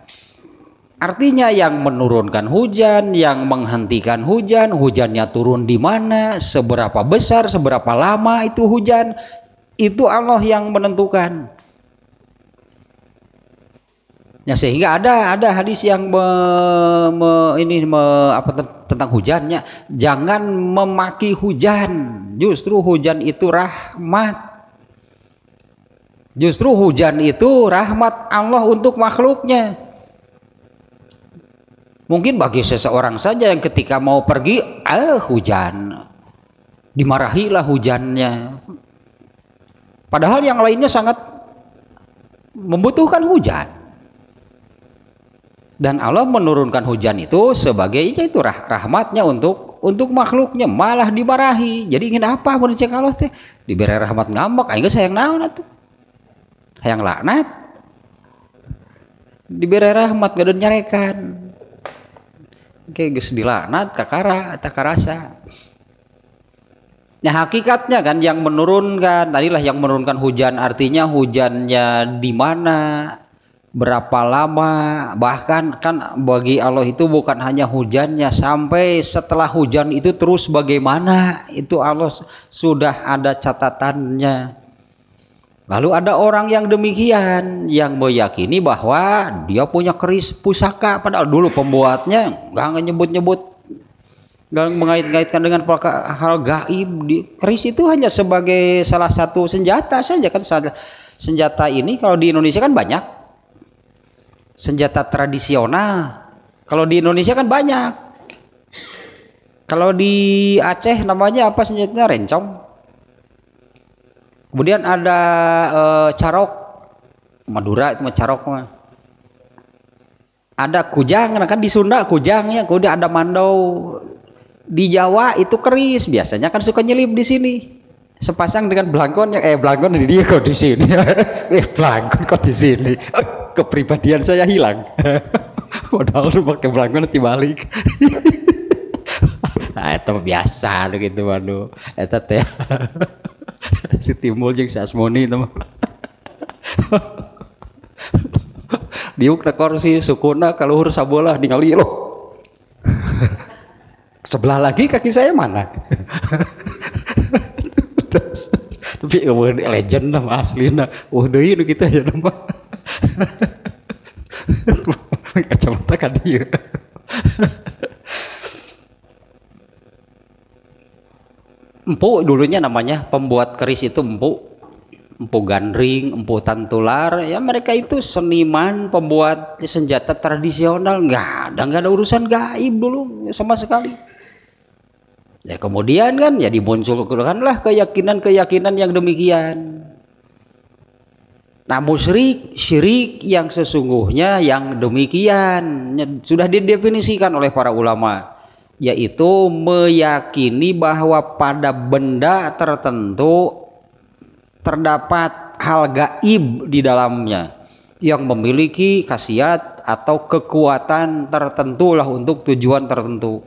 Artinya yang menurunkan hujan, yang menghentikan hujan, hujannya turun di mana, seberapa besar, seberapa lama itu hujan, itu Allah yang menentukan. Ya sehingga ada ada hadis yang me, me, ini me, apa tentang hujannya, jangan memaki hujan. Justru hujan itu rahmat. Justru hujan itu rahmat Allah untuk makhluknya. Mungkin bagi seseorang saja yang ketika mau pergi, ah hujan. Dimarahilah hujannya. Padahal yang lainnya sangat membutuhkan hujan. Dan Allah menurunkan hujan itu sebagai ya itu rah rahmatnya untuk untuk makhluknya malah dimarahi Jadi ingin apa mencek Allah teh? Diberi rahmat ngambek, ayo sayang naon atuh. Hayang laknat. Diberi rahmat gedeun nyarekan. Oke, geus dilaknat kakara takarasa. karasa. Nah hakikatnya kan yang menurunkan tadilah yang menurunkan hujan artinya hujannya di mana berapa lama bahkan kan bagi Allah itu bukan hanya hujannya sampai setelah hujan itu terus bagaimana itu Allah sudah ada catatannya lalu ada orang yang demikian yang meyakini bahwa dia punya keris pusaka padahal dulu pembuatnya nggak nyebut-nyebut dan mengait-ngaitkan dengan hal gaib di keris itu hanya sebagai salah satu senjata saja kan senjata ini kalau di Indonesia kan banyak senjata tradisional kalau di Indonesia kan banyak kalau di Aceh namanya apa senjatanya rencong kemudian ada e, carok Madura itu carok ada kujang kan di Sunda kujang ya kemudian ada mandau di Jawa itu keris biasanya kan suka nyelip di sini sepasang dengan belangkon yang eh belangkon di dia kok di sini eh belangkon kok di sini eh, kepribadian saya hilang padahal lu pakai belangkon balik nah itu biasa gitu manu Itu teh si timbul jeng sasmoni asmoni teman diuk nakor si sukuna kalau harus sabola ningali loh sebelah lagi kaki saya mana? Tapi legend nama asli nah, wah deui nu kita ya nama. Kacamata kan dia. Empu dulunya namanya pembuat keris itu empu empu gandring, empu tantular, ya mereka itu seniman, pembuat senjata tradisional, nggak ada nggak ada urusan gaib dulu sama sekali. Ya kemudian kan ya dimunculkanlah keyakinan-keyakinan yang demikian. Nah musyrik, syirik yang sesungguhnya yang demikian ya, sudah didefinisikan oleh para ulama yaitu meyakini bahwa pada benda tertentu terdapat hal gaib di dalamnya yang memiliki khasiat atau kekuatan tertentu lah untuk tujuan tertentu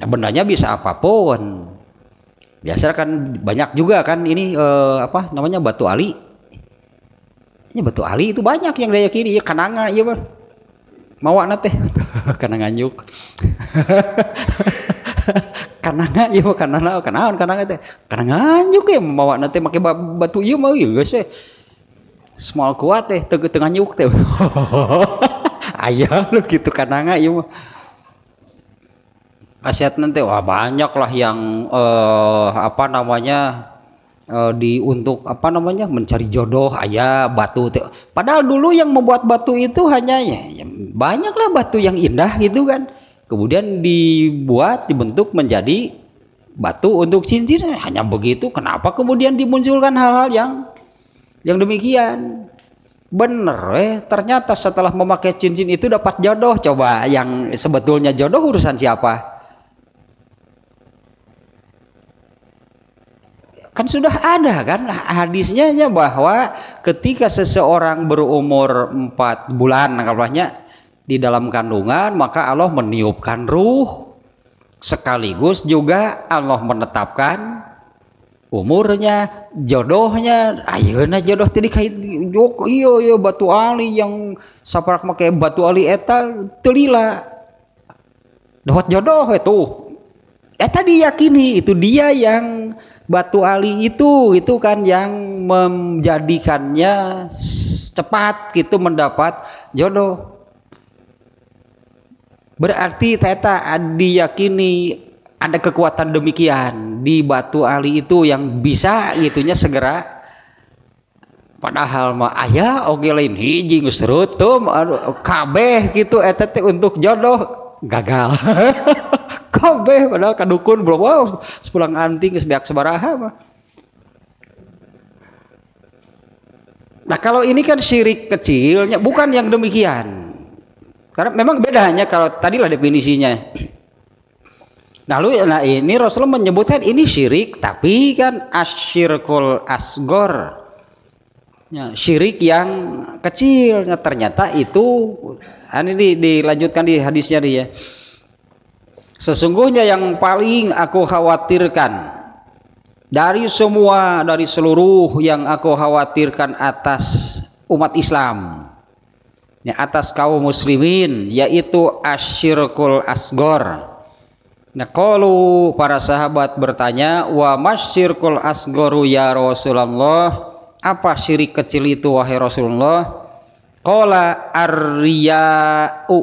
ya bendanya bisa apapun. Biasa kan banyak juga kan ini eh, apa namanya batu ali. Ini batu ali itu banyak yang daya kiri ya kananga ya mah. Mawa teh kananga nyuk. kananga iya mah kananga kananga kananga teh. kenanga nyuk ya mawa teh make batu ieu iya, mah ieu iya, geus iya. Small kuat teh teu teu nyuk teh. Ayah lu gitu kananga iya mah aset nanti wah banyak lah yang eh, apa namanya eh, di untuk apa namanya mencari jodoh ayah batu te. padahal dulu yang membuat batu itu hanya ya, ya, banyaklah batu yang indah gitu kan kemudian dibuat dibentuk menjadi batu untuk cincin hanya begitu kenapa kemudian dimunculkan hal-hal yang yang demikian bener eh ternyata setelah memakai cincin itu dapat jodoh coba yang sebetulnya jodoh urusan siapa kan sudah ada kan hadisnya bahwa ketika seseorang berumur empat bulan anggapannya di dalam kandungan maka Allah meniupkan ruh sekaligus juga Allah menetapkan umurnya jodohnya ayeuna jodoh tadi kait yuk iyo iyo batu ali yang saparak make batu ali eta telila dapat jodoh itu eta diyakini itu dia yang batu ali itu itu kan yang menjadikannya cepat gitu mendapat jodoh berarti teta diyakini ada kekuatan demikian di batu ali itu yang bisa itunya segera padahal mah ayah oke lain hiji geus aduh kabeh gitu eta untuk jodoh gagal kabeh padahal kadukun belum wow sepulang anting sebiak sebaraha mah Nah kalau ini kan syirik kecilnya bukan yang demikian. Karena memang bedanya hanya kalau tadilah definisinya. Lalu nah, nah ini Rasulullah menyebutkan ini syirik tapi kan asyirkul asgor. Ya, syirik yang kecilnya ternyata itu ini dilanjutkan di hadisnya dia. Ya Sesungguhnya yang paling aku khawatirkan dari semua dari seluruh yang aku khawatirkan atas umat Islam ya, atas kaum muslimin yaitu asyirkul asgor Nah, ya, kalau para sahabat bertanya, "Wa masyirkul asgoru ya Rasulullah?" Apa syirik kecil itu wahai Rasulullah? Qala arriya'u.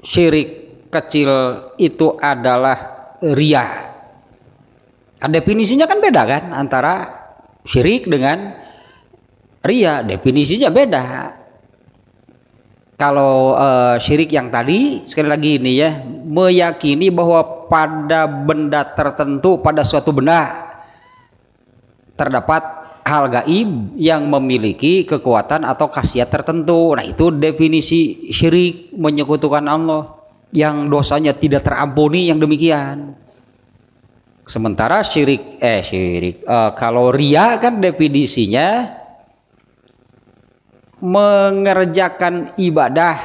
Syirik kecil itu adalah ria. Nah, definisinya kan beda kan antara syirik dengan ria. Definisinya beda. Kalau uh, syirik yang tadi sekali lagi ini ya meyakini bahwa pada benda tertentu pada suatu benda terdapat hal gaib yang memiliki kekuatan atau khasiat tertentu. Nah, itu definisi syirik menyekutukan Allah yang dosanya tidak terampuni yang demikian. Sementara syirik eh syirik eh, kalau ria kan definisinya mengerjakan ibadah,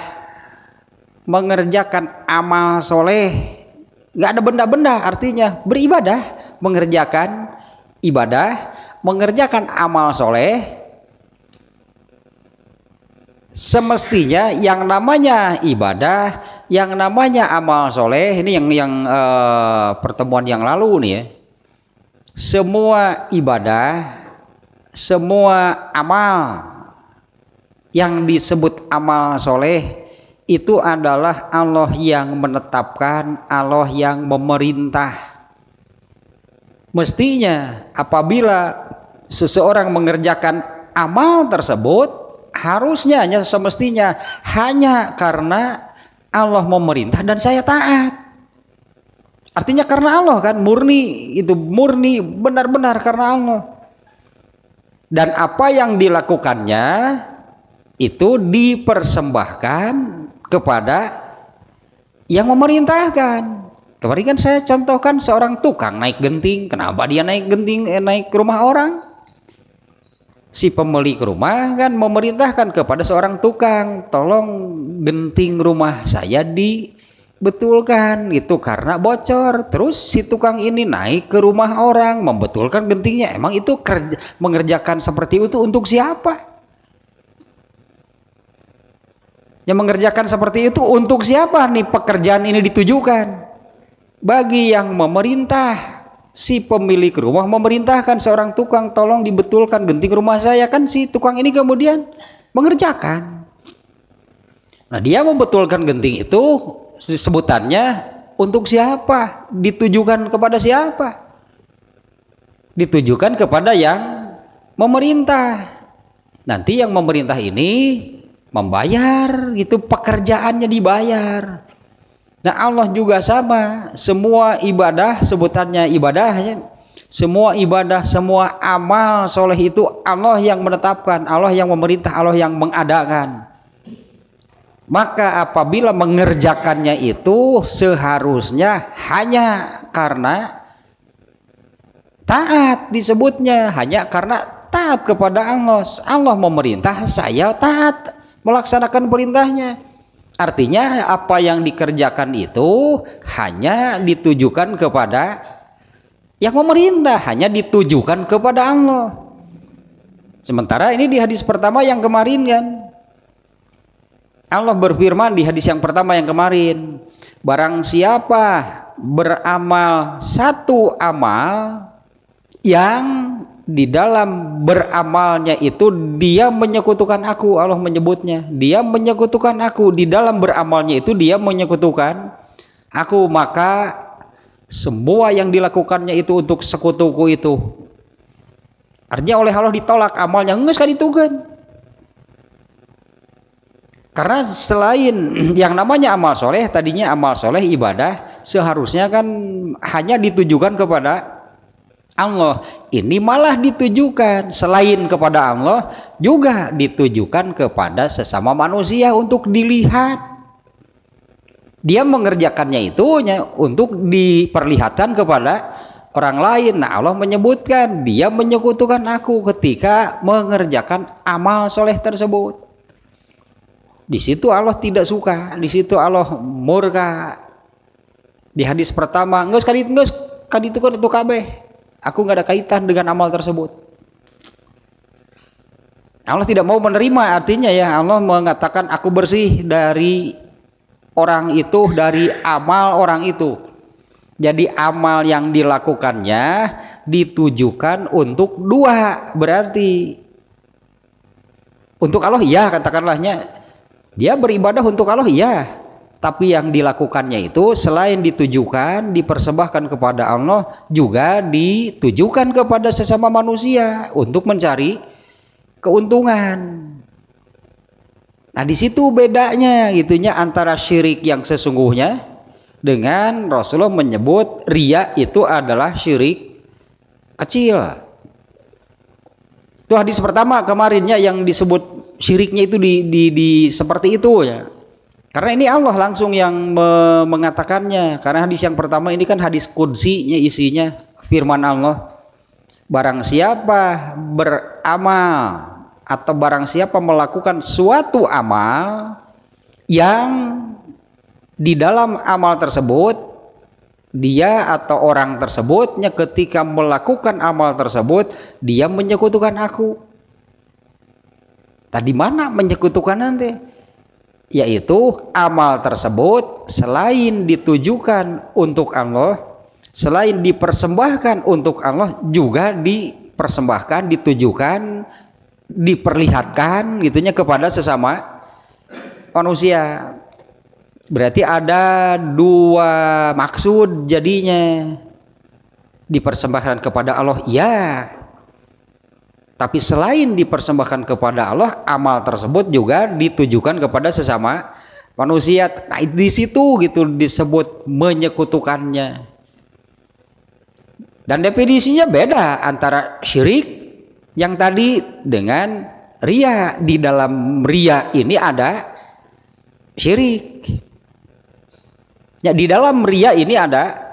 mengerjakan amal soleh, nggak ada benda-benda artinya beribadah, mengerjakan ibadah, mengerjakan amal soleh. Semestinya yang namanya ibadah yang namanya amal soleh ini yang yang uh, pertemuan yang lalu nih ya semua ibadah semua amal yang disebut amal soleh itu adalah Allah yang menetapkan Allah yang memerintah mestinya apabila seseorang mengerjakan amal tersebut harusnya hanya semestinya hanya karena Allah memerintah dan saya taat. Artinya karena Allah kan murni itu murni benar-benar karena Allah. Dan apa yang dilakukannya itu dipersembahkan kepada yang memerintahkan. Kemarin kan saya contohkan seorang tukang naik genting. Kenapa dia naik genting eh, naik rumah orang? si pemilik rumah kan memerintahkan kepada seorang tukang tolong genting rumah saya dibetulkan itu karena bocor terus si tukang ini naik ke rumah orang membetulkan gentingnya emang itu kerja, mengerjakan seperti itu untuk siapa yang mengerjakan seperti itu untuk siapa nih pekerjaan ini ditujukan bagi yang memerintah si pemilik rumah memerintahkan seorang tukang tolong dibetulkan genting rumah saya kan si tukang ini kemudian mengerjakan. Nah, dia membetulkan genting itu sebutannya untuk siapa? Ditujukan kepada siapa? Ditujukan kepada yang memerintah. Nanti yang memerintah ini membayar, itu pekerjaannya dibayar. Nah Allah juga sama, semua ibadah sebutannya ibadah ya. Semua ibadah, semua amal soleh itu Allah yang menetapkan, Allah yang memerintah, Allah yang mengadakan. Maka apabila mengerjakannya itu seharusnya hanya karena taat disebutnya, hanya karena taat kepada Allah. Allah memerintah, saya taat melaksanakan perintahnya Artinya apa yang dikerjakan itu hanya ditujukan kepada yang pemerintah hanya ditujukan kepada Allah. Sementara ini di hadis pertama yang kemarin kan. Allah berfirman di hadis yang pertama yang kemarin, barang siapa beramal satu amal yang di dalam beramalnya itu dia menyekutukan aku Allah menyebutnya dia menyekutukan aku di dalam beramalnya itu dia menyekutukan aku maka semua yang dilakukannya itu untuk sekutuku itu artinya oleh Allah ditolak amalnya enggak sekali itu kan karena selain yang namanya amal soleh tadinya amal soleh ibadah seharusnya kan hanya ditujukan kepada Allah. Ini malah ditujukan selain kepada Allah juga ditujukan kepada sesama manusia untuk dilihat. Dia mengerjakannya itu untuk diperlihatkan kepada orang lain. Nah, Allah menyebutkan dia menyekutukan aku ketika mengerjakan amal soleh tersebut. Di situ Allah tidak suka, di situ Allah murka. Di hadis pertama, nggak sekali nggak itu kan itu kabeh Aku nggak ada kaitan dengan amal tersebut. Allah tidak mau menerima artinya ya Allah mengatakan aku bersih dari orang itu dari amal orang itu. Jadi amal yang dilakukannya ditujukan untuk dua berarti untuk Allah ya katakanlahnya dia beribadah untuk Allah ya tapi yang dilakukannya itu selain ditujukan dipersembahkan kepada Allah juga ditujukan kepada sesama manusia untuk mencari keuntungan. Nah, di situ bedanya gitunya antara syirik yang sesungguhnya dengan Rasulullah menyebut ria itu adalah syirik kecil. Itu hadis pertama kemarinnya yang disebut syiriknya itu di, di, di seperti itu ya karena ini Allah langsung yang me mengatakannya. Karena hadis yang pertama ini kan hadis kudsinya isinya firman Allah. Barang siapa beramal atau barang siapa melakukan suatu amal yang di dalam amal tersebut dia atau orang tersebutnya ketika melakukan amal tersebut dia menyekutukan aku. Tadi mana menyekutukan nanti? yaitu amal tersebut selain ditujukan untuk Allah, selain dipersembahkan untuk Allah juga dipersembahkan, ditujukan, diperlihatkan gitunya kepada sesama manusia. Berarti ada dua maksud jadinya dipersembahkan kepada Allah ya tapi selain dipersembahkan kepada Allah, amal tersebut juga ditujukan kepada sesama manusia. Nah, di situ gitu disebut menyekutukannya. Dan definisinya beda antara syirik yang tadi dengan ria. Di dalam ria ini ada syirik. Ya, di dalam ria ini ada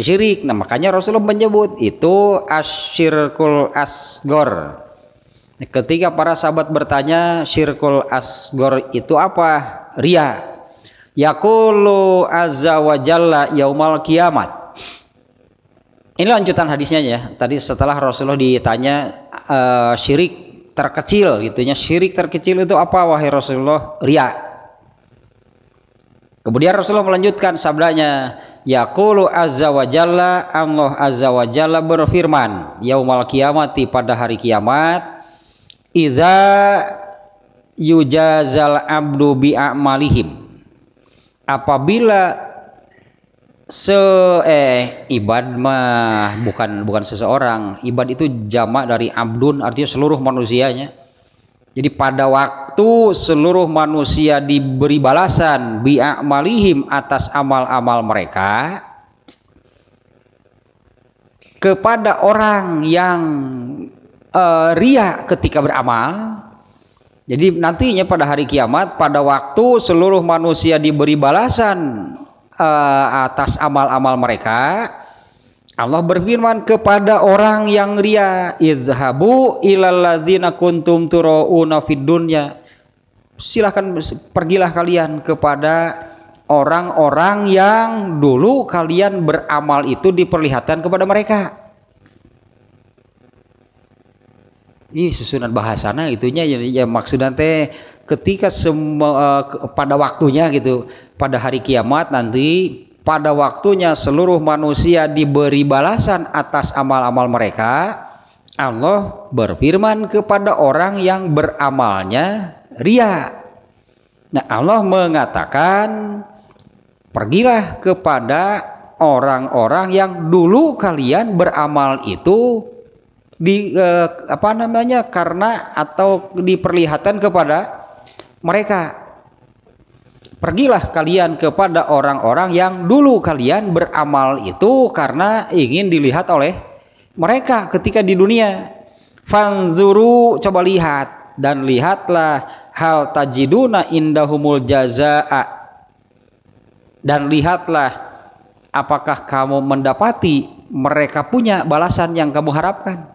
syirik. Nah, makanya Rasulullah menyebut itu asyirkul asgor. Ketika para sahabat bertanya syirkul asgor itu apa? Ria. Yakulu azza wa jalla yaumal kiamat. Ini lanjutan hadisnya ya. Tadi setelah Rasulullah ditanya uh, syirik terkecil gitunya syirik terkecil itu apa wahai Rasulullah ria kemudian Rasulullah melanjutkan sabdanya Yaqulu azza wa jalla Allah azza wa jalla berfirman yaumal kiamati pada hari kiamat iza yujazal abdu bi amalihim apabila se eh ibad mah bukan bukan seseorang ibad itu jamak dari abdun artinya seluruh manusianya jadi pada waktu seluruh manusia diberi balasan bi'amalihim atas amal-amal mereka kepada orang yang uh, ria ketika beramal jadi nantinya pada hari kiamat pada waktu seluruh manusia diberi balasan uh, atas amal-amal mereka Allah berfirman kepada orang yang ria izhabu ilal kuntum turouna fid dunya silahkan pergilah kalian kepada orang-orang yang dulu kalian beramal itu diperlihatkan kepada mereka ini susunan bahasana itunya ya, ya maksudnya ketika semua uh, pada waktunya gitu pada hari kiamat nanti pada waktunya seluruh manusia diberi balasan atas amal-amal mereka, Allah berfirman kepada orang yang beramalnya ria. Nah, Allah mengatakan, "Pergilah kepada orang-orang yang dulu kalian beramal itu di eh, apa namanya? karena atau diperlihatkan kepada mereka Pergilah kalian kepada orang-orang yang dulu kalian beramal itu karena ingin dilihat oleh mereka ketika di dunia. Fanzuru coba lihat dan lihatlah hal tajiduna indahumul jazaa. Dan lihatlah apakah kamu mendapati mereka punya balasan yang kamu harapkan.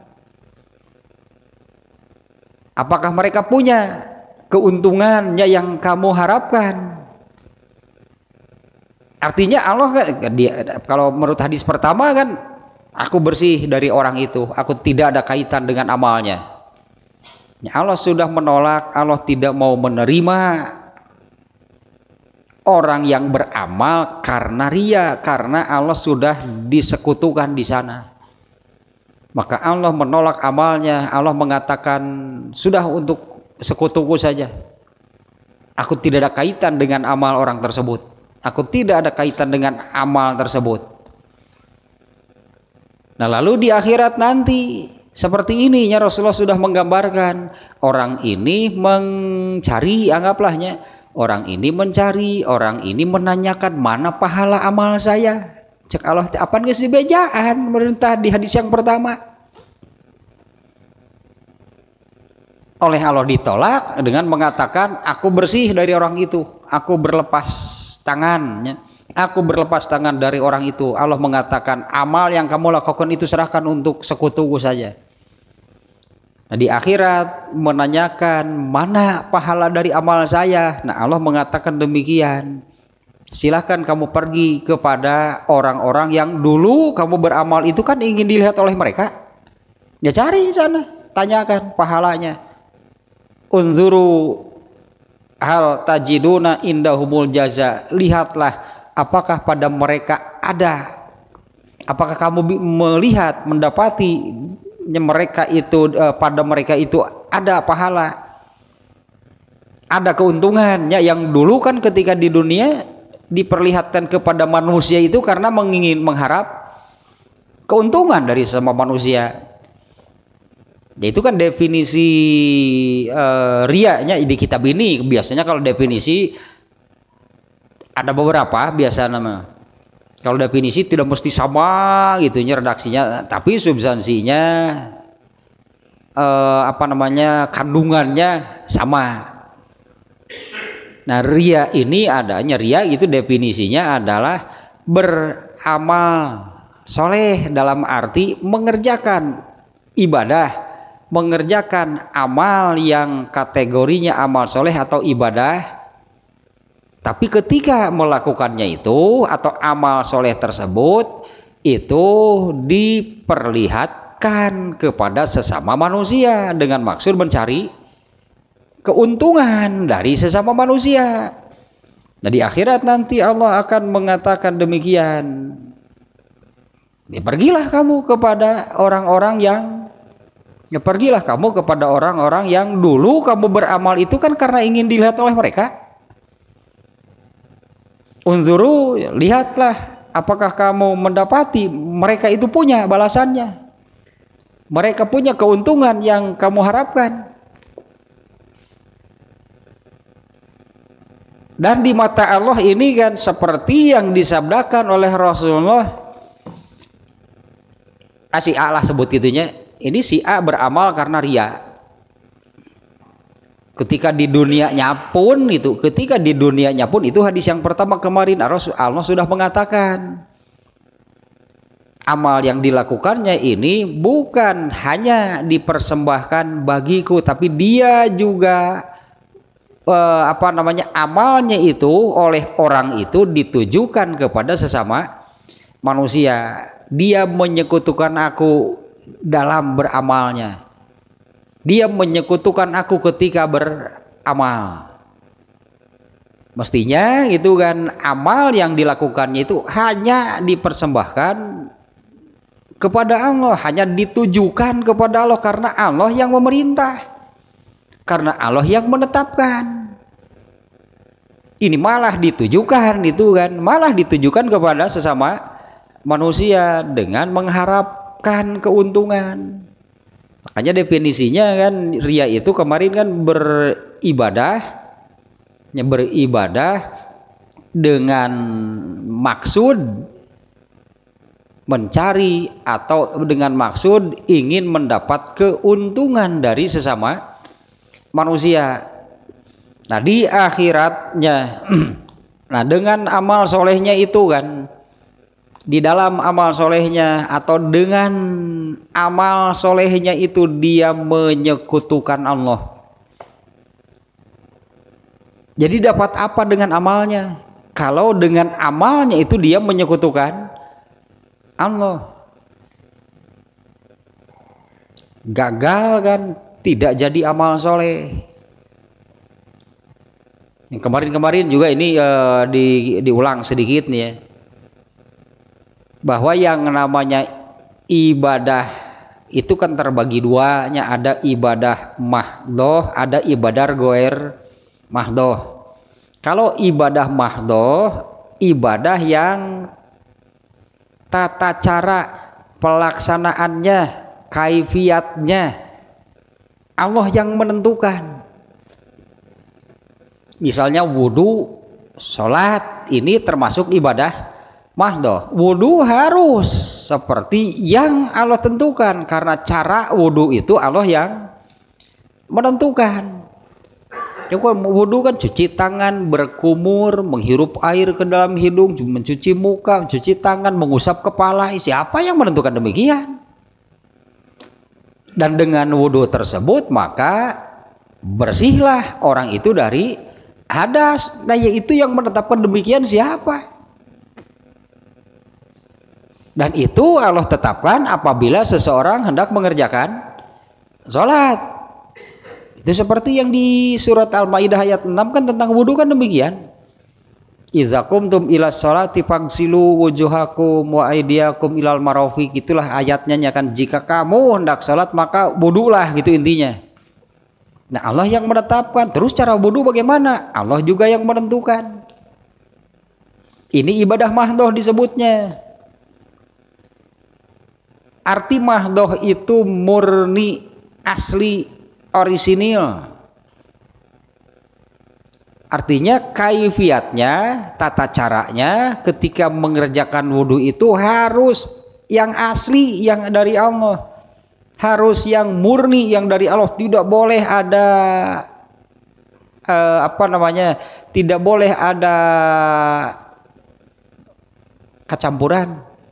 Apakah mereka punya keuntungannya yang kamu harapkan? Artinya Allah kan dia kalau menurut hadis pertama kan aku bersih dari orang itu, aku tidak ada kaitan dengan amalnya. Ya, Allah sudah menolak, Allah tidak mau menerima orang yang beramal karena ria, karena Allah sudah disekutukan di sana. Maka Allah menolak amalnya, Allah mengatakan sudah untuk sekutuku saja. Aku tidak ada kaitan dengan amal orang tersebut. Aku tidak ada kaitan dengan amal tersebut. Nah, lalu di akhirat nanti seperti ininya Rasulullah sudah menggambarkan orang ini mencari anggaplahnya orang ini mencari orang ini menanyakan mana pahala amal saya cek Allah apa nggak sih bejaan merintah di hadis yang pertama oleh Allah ditolak dengan mengatakan aku bersih dari orang itu aku berlepas tangannya aku berlepas tangan dari orang itu Allah mengatakan amal yang kamu lakukan itu serahkan untuk sekutuku saja nah, di akhirat menanyakan mana pahala dari amal saya nah Allah mengatakan demikian silahkan kamu pergi kepada orang-orang yang dulu kamu beramal itu kan ingin dilihat oleh mereka ya cari di sana tanyakan pahalanya unzuru hal tajiduna indahumul jaza lihatlah apakah pada mereka ada apakah kamu melihat mendapati mereka itu eh, pada mereka itu ada pahala ada keuntungannya yang dulu kan ketika di dunia diperlihatkan kepada manusia itu karena mengingin mengharap keuntungan dari semua manusia Ya itu kan definisi uh, riaknya di kitab ini biasanya kalau definisi ada beberapa biasa nama. Kalau definisi tidak mesti sama gitunya redaksinya, tapi substansinya uh, apa namanya kandungannya sama. Nah ria ini adanya ria itu definisinya adalah beramal soleh dalam arti mengerjakan ibadah mengerjakan amal yang kategorinya amal soleh atau ibadah tapi ketika melakukannya itu atau amal soleh tersebut itu diperlihatkan kepada sesama manusia dengan maksud mencari keuntungan dari sesama manusia. Nah di akhirat nanti Allah akan mengatakan demikian. Ya, pergilah kamu kepada orang-orang yang Ya pergilah kamu kepada orang-orang yang dulu kamu beramal itu kan karena ingin dilihat oleh mereka. Unzuru, ya, lihatlah apakah kamu mendapati mereka itu punya balasannya. Mereka punya keuntungan yang kamu harapkan. Dan di mata Allah ini kan seperti yang disabdakan oleh Rasulullah. asih Allah sebut itunya ini si A beramal karena ria. Ketika di dunianya pun itu, ketika di dunianya pun itu hadis yang pertama kemarin Allah sudah mengatakan amal yang dilakukannya ini bukan hanya dipersembahkan bagiku tapi dia juga eh, apa namanya amalnya itu oleh orang itu ditujukan kepada sesama manusia dia menyekutukan aku dalam beramalnya. Dia menyekutukan aku ketika beramal. Mestinya itu kan amal yang dilakukannya itu hanya dipersembahkan kepada Allah, hanya ditujukan kepada Allah karena Allah yang memerintah. Karena Allah yang menetapkan. Ini malah ditujukan itu kan, malah ditujukan kepada sesama manusia dengan mengharap mengharapkan keuntungan. Makanya definisinya kan ria itu kemarin kan beribadah ya beribadah dengan maksud mencari atau dengan maksud ingin mendapat keuntungan dari sesama manusia. Nah di akhiratnya, nah dengan amal solehnya itu kan di dalam amal solehnya atau dengan amal solehnya itu dia menyekutukan Allah. Jadi dapat apa dengan amalnya? Kalau dengan amalnya itu dia menyekutukan Allah. Gagal kan tidak jadi amal soleh. Yang kemarin-kemarin juga ini uh, di, diulang sedikit nih ya bahwa yang namanya ibadah itu kan terbagi duanya ada ibadah mahdoh ada ibadah goer mahdoh kalau ibadah mahdoh ibadah yang tata cara pelaksanaannya kaifiatnya Allah yang menentukan misalnya wudhu sholat ini termasuk ibadah Mahdo, wudhu harus seperti yang Allah tentukan karena cara wudhu itu Allah yang menentukan Cukup wudhu kan cuci tangan, berkumur, menghirup air ke dalam hidung, mencuci muka, mencuci tangan, mengusap kepala. Siapa yang menentukan demikian? Dan dengan wudhu tersebut maka bersihlah orang itu dari hadas. Nah yaitu yang menetapkan demikian siapa? Dan itu Allah tetapkan apabila seseorang hendak mengerjakan sholat. Itu seperti yang di surat Al-Maidah ayat 6 kan tentang wudhu kan demikian. izakum tum ila sholati fagsilu wujuhakum wa aidiakum ilal marofi. Itulah ayatnya ya kan. Jika kamu hendak sholat maka wudhulah gitu intinya. Nah Allah yang menetapkan. Terus cara wudhu bagaimana? Allah juga yang menentukan. Ini ibadah mahdoh disebutnya. Arti mahdoh itu murni asli orisinil. Artinya kaifiatnya, tata caranya ketika mengerjakan wudhu itu harus yang asli, yang dari Allah. Harus yang murni, yang dari Allah. Tidak boleh ada eh, apa namanya, tidak boleh ada kecampuran.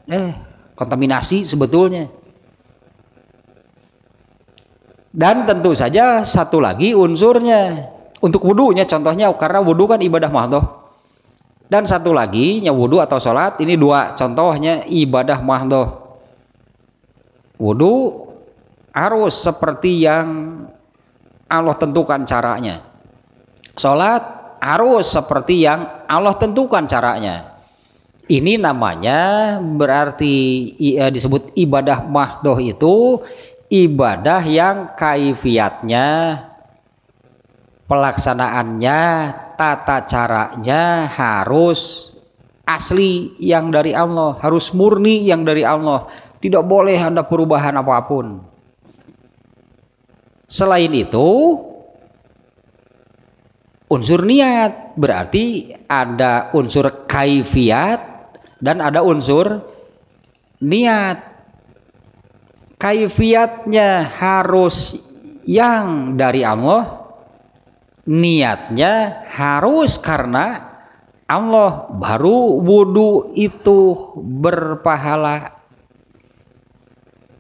Eh, kontaminasi sebetulnya. Dan tentu saja satu lagi unsurnya untuk wudhunya contohnya karena wudhu kan ibadah mahdoh. Dan satu lagi nya wudhu atau sholat ini dua contohnya ibadah mahdoh. Wudhu harus seperti yang Allah tentukan caranya. Sholat harus seperti yang Allah tentukan caranya. Ini namanya berarti ya, disebut ibadah mahdoh itu ibadah yang kaifiatnya pelaksanaannya tata caranya harus asli yang dari Allah harus murni yang dari Allah tidak boleh ada perubahan apapun selain itu unsur niat berarti ada unsur kaifiat dan ada unsur niat kaifiatnya harus yang dari Allah niatnya harus karena Allah baru wudhu itu berpahala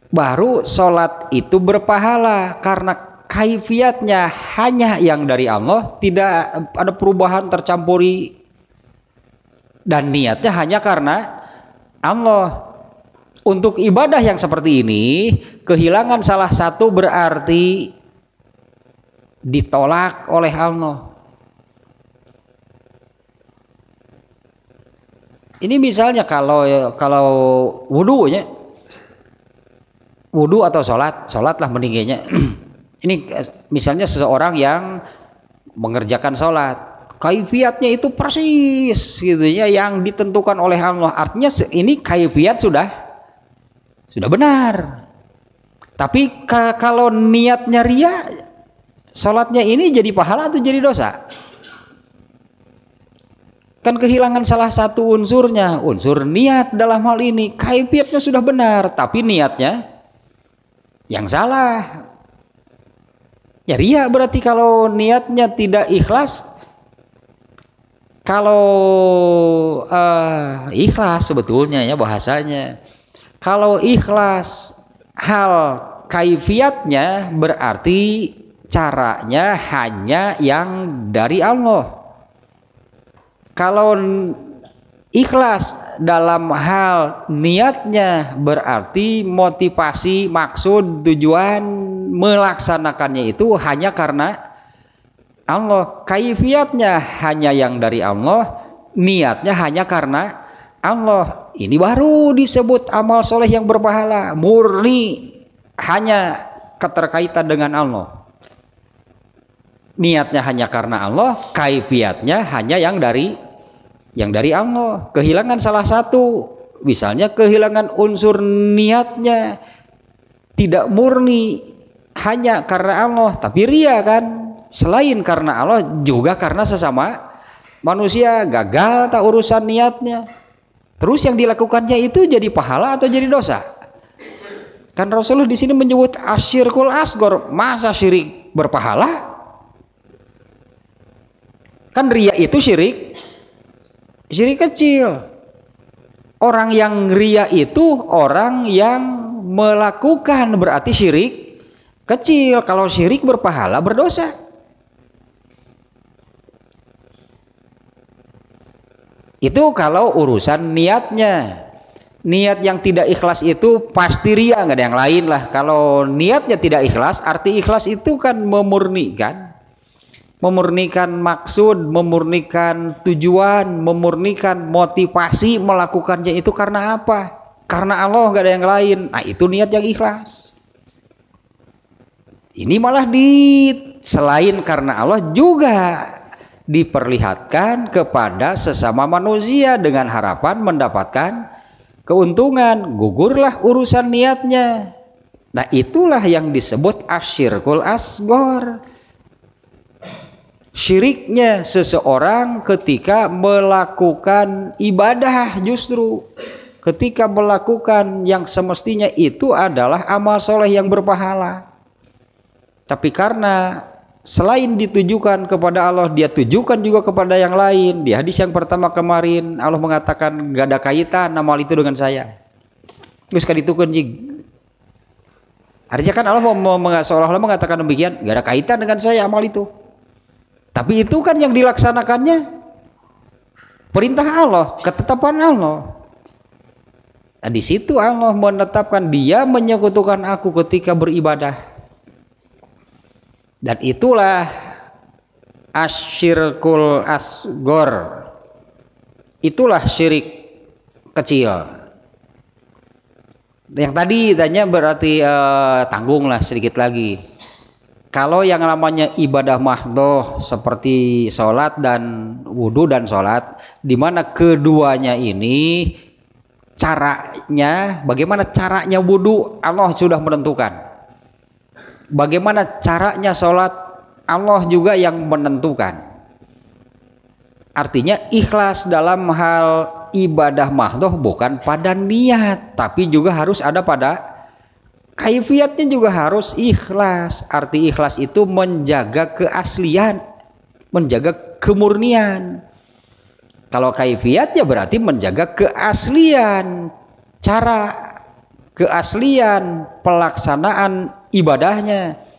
baru sholat itu berpahala karena kaifiatnya hanya yang dari Allah tidak ada perubahan tercampuri dan niatnya hanya karena Allah untuk ibadah yang seperti ini kehilangan salah satu berarti ditolak oleh Allah ini misalnya kalau kalau ya. wudhu atau sholat sholat lah meninggalnya. ini misalnya seseorang yang mengerjakan sholat kaifiatnya itu persis gitu ya yang ditentukan oleh Allah. Artinya ini kaifiat sudah sudah benar. Tapi kalau niatnya ria, sholatnya ini jadi pahala atau jadi dosa? Kan kehilangan salah satu unsurnya, unsur niat dalam hal ini. Kaifiatnya sudah benar, tapi niatnya yang salah. Ya ria berarti kalau niatnya tidak ikhlas kalau uh, ikhlas sebetulnya ya bahasanya kalau ikhlas hal kaifiatnya berarti caranya hanya yang dari Allah kalau ikhlas dalam hal niatnya berarti motivasi maksud tujuan melaksanakannya itu hanya karena Allah. Kaifiatnya hanya yang dari Allah, niatnya hanya karena Allah. Ini baru disebut amal soleh yang berpahala, murni hanya keterkaitan dengan Allah. Niatnya hanya karena Allah, kaifiatnya hanya yang dari yang dari Allah. Kehilangan salah satu, misalnya kehilangan unsur niatnya tidak murni hanya karena Allah, tapi ria kan selain karena Allah juga karena sesama manusia gagal tak urusan niatnya terus yang dilakukannya itu jadi pahala atau jadi dosa kan Rasulullah di sini menyebut asyirkul asgor masa syirik berpahala kan ria itu syirik syirik kecil orang yang ria itu orang yang melakukan berarti syirik kecil kalau syirik berpahala berdosa Itu kalau urusan niatnya. Niat yang tidak ikhlas itu pasti ria, nggak ada yang lain lah. Kalau niatnya tidak ikhlas, arti ikhlas itu kan memurnikan. Memurnikan maksud, memurnikan tujuan, memurnikan motivasi melakukannya itu karena apa? Karena Allah nggak ada yang lain. Nah itu niat yang ikhlas. Ini malah di selain karena Allah juga diperlihatkan kepada sesama manusia dengan harapan mendapatkan keuntungan gugurlah urusan niatnya nah itulah yang disebut asyirkul asgor syiriknya seseorang ketika melakukan ibadah justru ketika melakukan yang semestinya itu adalah amal soleh yang berpahala tapi karena selain ditujukan kepada Allah dia tujukan juga kepada yang lain di hadis yang pertama kemarin Allah mengatakan gak ada kaitan amal itu dengan saya terus kali itu kunci artinya kan Allah seolah-olah mengatakan demikian gak ada kaitan dengan saya amal itu tapi itu kan yang dilaksanakannya perintah Allah ketetapan Allah nah, di situ Allah menetapkan dia menyekutukan aku ketika beribadah dan itulah asyirkul asgor. Itulah syirik kecil. Yang tadi tanya berarti eh, lah sedikit lagi. Kalau yang namanya ibadah mahdoh seperti sholat dan wudhu dan sholat, di mana keduanya ini caranya, bagaimana caranya wudhu Allah sudah menentukan. Bagaimana caranya sholat Allah juga yang menentukan. Artinya ikhlas dalam hal ibadah mahdoh bukan pada niat tapi juga harus ada pada kaifiatnya juga harus ikhlas. Arti ikhlas itu menjaga keaslian, menjaga kemurnian. Kalau kaifiat ya berarti menjaga keaslian, cara keaslian pelaksanaan ibadahnya.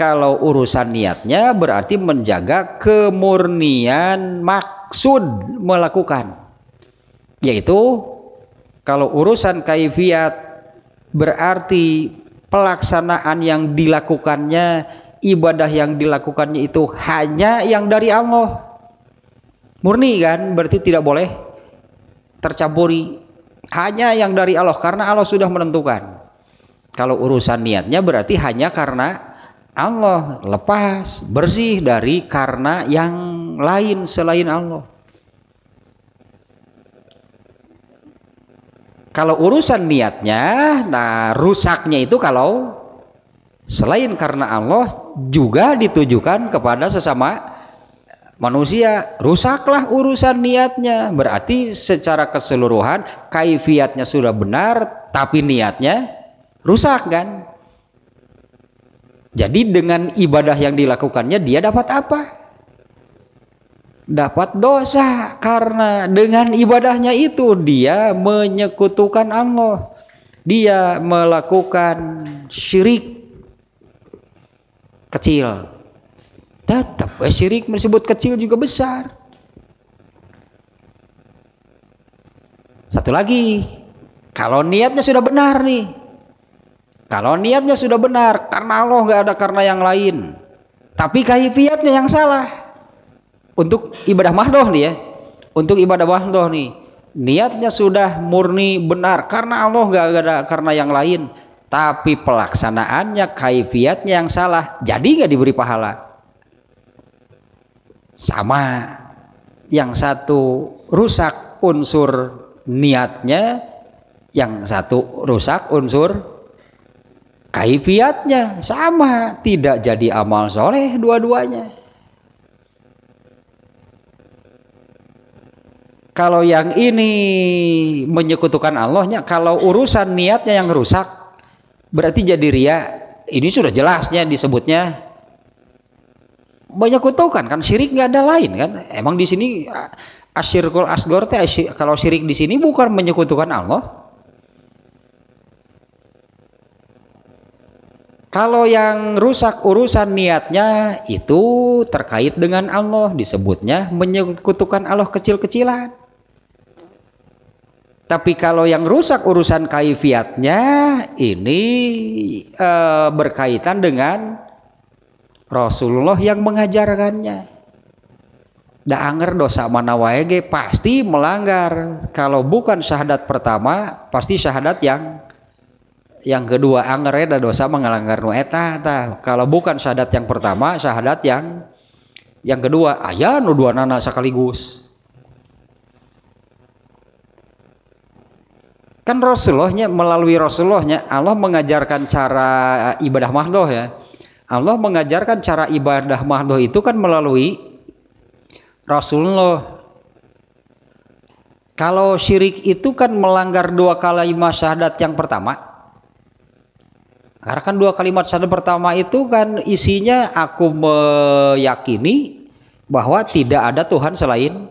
Kalau urusan niatnya berarti menjaga kemurnian maksud melakukan. Yaitu kalau urusan kaifiat berarti pelaksanaan yang dilakukannya ibadah yang dilakukannya itu hanya yang dari Allah murni kan berarti tidak boleh tercampuri hanya yang dari Allah karena Allah sudah menentukan kalau urusan niatnya berarti hanya karena Allah lepas bersih dari karena yang lain selain Allah. Kalau urusan niatnya, nah rusaknya itu kalau selain karena Allah juga ditujukan kepada sesama manusia, rusaklah urusan niatnya. Berarti secara keseluruhan kaifiatnya sudah benar, tapi niatnya rusak kan jadi dengan ibadah yang dilakukannya dia dapat apa dapat dosa karena dengan ibadahnya itu dia menyekutukan Allah dia melakukan syirik kecil tetap eh, syirik tersebut kecil juga besar satu lagi kalau niatnya sudah benar nih kalau niatnya sudah benar, karena Allah nggak ada karena yang lain. Tapi kaifiatnya yang salah. Untuk ibadah mahdoh nih ya. Untuk ibadah mahdoh nih. Niatnya sudah murni benar karena Allah nggak ada karena yang lain. Tapi pelaksanaannya kaifiatnya yang salah. Jadi nggak diberi pahala. Sama. Yang satu rusak unsur niatnya, yang satu rusak unsur kaifiatnya sama tidak jadi amal soleh dua-duanya kalau yang ini menyekutukan Allahnya kalau urusan niatnya yang rusak berarti jadi ria ini sudah jelasnya disebutnya menyekutukan kan syirik nggak ada lain kan emang di sini asyirkul asgor teh kalau syirik di sini bukan menyekutukan Allah Kalau yang rusak urusan niatnya itu terkait dengan Allah disebutnya menyekutukan Allah kecil-kecilan. Tapi kalau yang rusak urusan kaifiatnya ini e, berkaitan dengan Rasulullah yang mengajarkannya. Da anger dosa mana wae pasti melanggar. Kalau bukan syahadat pertama, pasti syahadat yang yang kedua angger ada dosa mengalanggar nu eta kalau bukan syahadat yang pertama syahadat yang yang kedua ayah nu dua nana sekaligus kan Rasulullahnya melalui Rasulullahnya Allah mengajarkan cara eh, ibadah mahdoh ya Allah mengajarkan cara ibadah mahdoh itu kan melalui Rasulullah kalau syirik itu kan melanggar dua kalimat syahadat yang pertama karena kan dua kalimat syahadat pertama itu kan isinya aku meyakini bahwa tidak ada Tuhan selain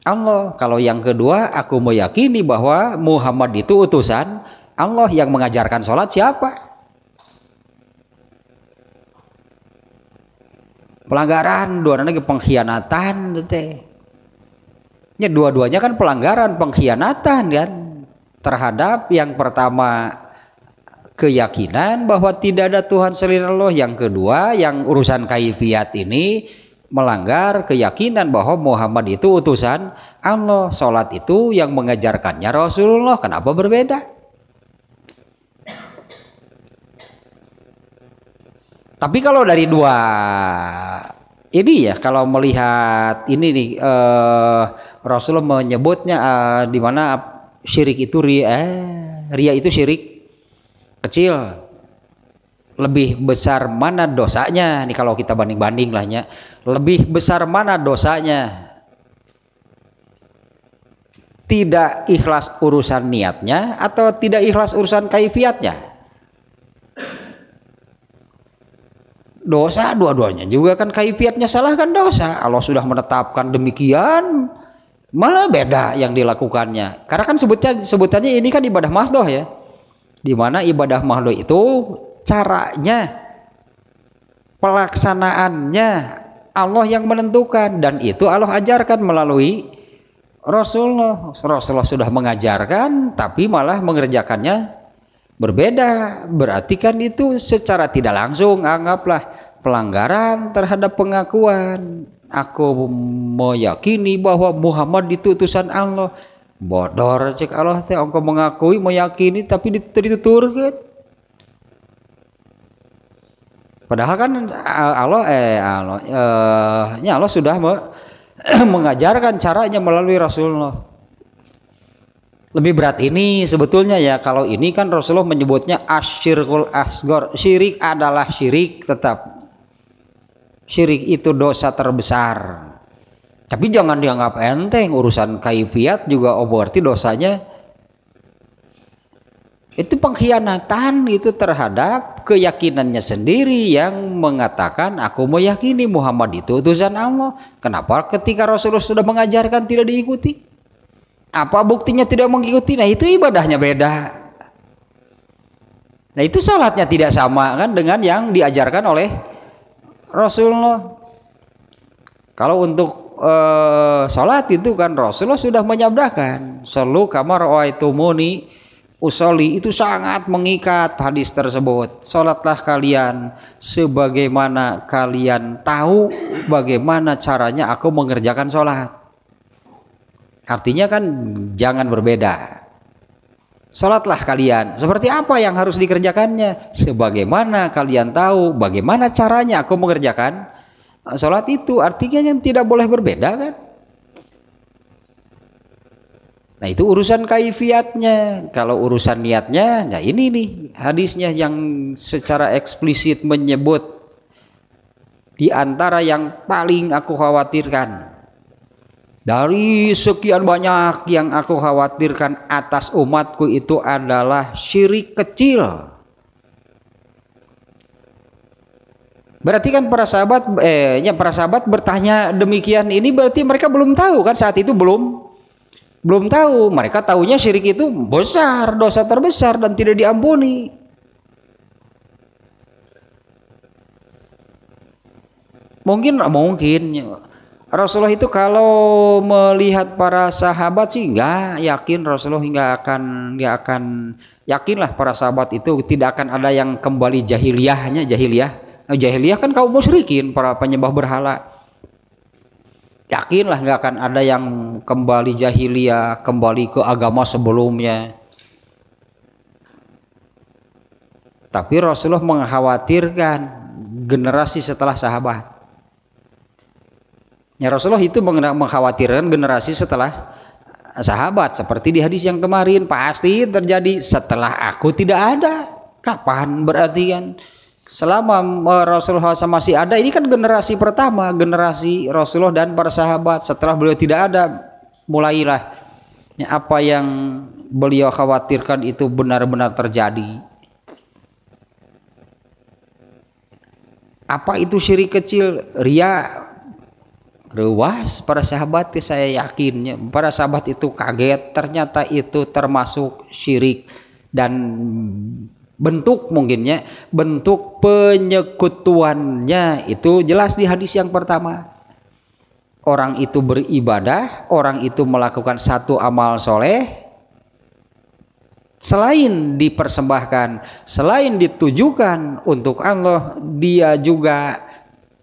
Allah. Kalau yang kedua aku meyakini bahwa Muhammad itu utusan Allah yang mengajarkan sholat siapa? Pelanggaran, dua lagi pengkhianatan teh. Ya dua-duanya kan pelanggaran, pengkhianatan kan terhadap yang pertama keyakinan bahwa tidak ada Tuhan selain Allah. Yang kedua, yang urusan kaifiat ini melanggar keyakinan bahwa Muhammad itu utusan Allah. Salat itu yang mengajarkannya Rasulullah. Kenapa berbeda? Tapi kalau dari dua ini ya kalau melihat ini nih eh, Rasulullah menyebutnya eh, di mana syirik itu ria, eh, ria itu syirik kecil lebih besar mana dosanya ini kalau kita banding-banding lahnya lebih besar mana dosanya tidak ikhlas urusan niatnya atau tidak ikhlas urusan kaifiatnya dosa dua-duanya juga kan kaifiatnya salah kan dosa Allah sudah menetapkan demikian malah beda yang dilakukannya karena kan sebutnya sebutannya ini kan ibadah mahdoh ya di mana ibadah makhluk itu caranya pelaksanaannya Allah yang menentukan dan itu Allah ajarkan melalui Rasulullah. Rasulullah sudah mengajarkan tapi malah mengerjakannya berbeda. Berarti kan itu secara tidak langsung anggaplah pelanggaran terhadap pengakuan. Aku meyakini bahwa Muhammad itu utusan Allah bodor cek Allah teh engkau mengakui meyakini tapi dituturkan padahal kan eh, Allah eh Allah eh, ya Allah sudah me, mengajarkan caranya melalui Rasulullah lebih berat ini sebetulnya ya kalau ini kan Rasulullah menyebutnya asyirkul asgor syirik adalah syirik tetap syirik itu dosa terbesar tapi jangan dianggap enteng urusan kaifiat juga oh berarti dosanya itu pengkhianatan itu terhadap keyakinannya sendiri yang mengatakan aku meyakini Muhammad itu utusan Allah. Kenapa ketika Rasulullah sudah mengajarkan tidak diikuti? Apa buktinya tidak mengikuti? Nah itu ibadahnya beda. Nah itu salatnya tidak sama kan dengan yang diajarkan oleh Rasulullah. Kalau untuk uh, eh, sholat itu kan Rasulullah sudah menyabdakan selu kamar muni usoli itu sangat mengikat hadis tersebut sholatlah kalian sebagaimana kalian tahu bagaimana caranya aku mengerjakan sholat artinya kan jangan berbeda sholatlah kalian. Seperti apa yang harus dikerjakannya? Sebagaimana kalian tahu bagaimana caranya aku mengerjakan Salat itu artinya yang tidak boleh berbeda kan? Nah itu urusan kaifiatnya. Kalau urusan niatnya, nah ini nih hadisnya yang secara eksplisit menyebut di antara yang paling aku khawatirkan. Dari sekian banyak yang aku khawatirkan atas umatku itu adalah syirik kecil. Berarti kan para sahabat eh ya para sahabat bertanya demikian ini berarti mereka belum tahu kan saat itu belum belum tahu. Mereka tahunya syirik itu besar, dosa terbesar dan tidak diampuni. Mungkin mungkin Rasulullah itu kalau melihat para sahabat sih nggak yakin Rasulullah nggak akan nggak akan yakinlah para sahabat itu tidak akan ada yang kembali jahiliyahnya jahiliyah Nah, jahiliyah kan kaum musyrikin para penyembah berhala yakinlah nggak akan ada yang kembali jahiliyah kembali ke agama sebelumnya tapi Rasulullah mengkhawatirkan generasi setelah sahabat ya Rasulullah itu mengkhawatirkan generasi setelah sahabat seperti di hadis yang kemarin pasti terjadi setelah aku tidak ada kapan berarti kan selama Rasulullah SAW masih ada ini kan generasi pertama generasi Rasulullah dan para sahabat setelah beliau tidak ada mulailah ya, apa yang beliau khawatirkan itu benar-benar terjadi apa itu syirik kecil ria ruas para sahabat saya yakinnya para sahabat itu kaget ternyata itu termasuk syirik dan bentuk mungkinnya bentuk penyekutuannya itu jelas di hadis yang pertama orang itu beribadah orang itu melakukan satu amal soleh selain dipersembahkan selain ditujukan untuk Allah dia juga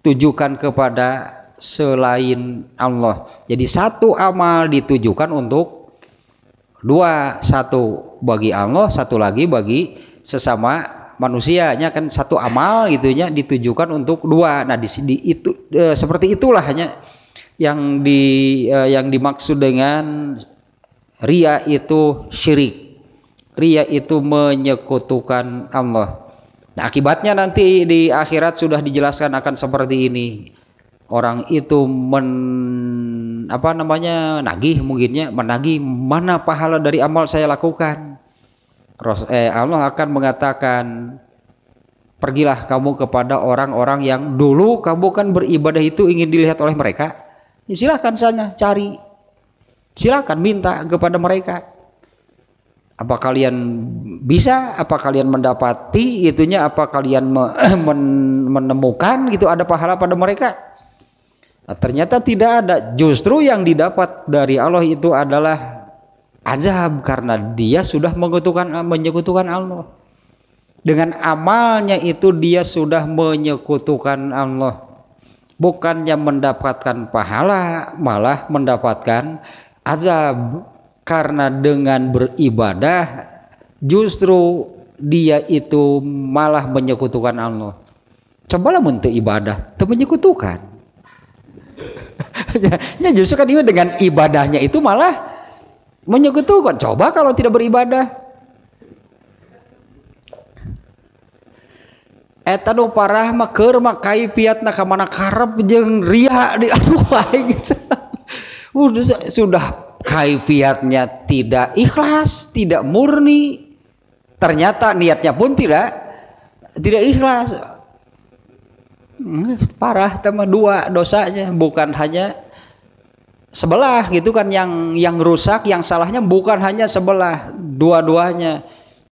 tujukan kepada selain Allah jadi satu amal ditujukan untuk dua satu bagi Allah satu lagi bagi sesama manusianya kan satu amal gitunya ditujukan untuk dua. Nah di, di itu e, seperti itulah hanya yang di e, yang dimaksud dengan ria itu syirik. Ria itu menyekutukan Allah. Nah, akibatnya nanti di akhirat sudah dijelaskan akan seperti ini. Orang itu men apa namanya nagih mungkinnya menagih mana pahala dari amal saya lakukan eh, Allah akan mengatakan pergilah kamu kepada orang-orang yang dulu kamu kan beribadah itu ingin dilihat oleh mereka ya silahkan sana cari silahkan minta kepada mereka apa kalian bisa apa kalian mendapati itunya apa kalian me menemukan gitu ada pahala pada mereka nah, ternyata tidak ada justru yang didapat dari Allah itu adalah azab karena dia sudah menyekutukan menyekutukan Allah. Dengan amalnya itu dia sudah menyekutukan Allah. Bukannya mendapatkan pahala malah mendapatkan azab karena dengan beribadah justru dia itu malah menyekutukan Allah. Cobalah untuk ibadah, itu menyekutukan. ya justru kan dengan ibadahnya itu malah menyekutukan. Coba kalau tidak beribadah. Eta nu parah mah keur mah kai piatna ka mana karep jeung ria di atuh aing. Gitu. Udah sudah kaifiatnya tidak ikhlas, tidak murni. Ternyata niatnya pun tidak tidak ikhlas. Hmm, parah tema dua dosanya bukan hanya sebelah gitu kan yang yang rusak yang salahnya bukan hanya sebelah dua-duanya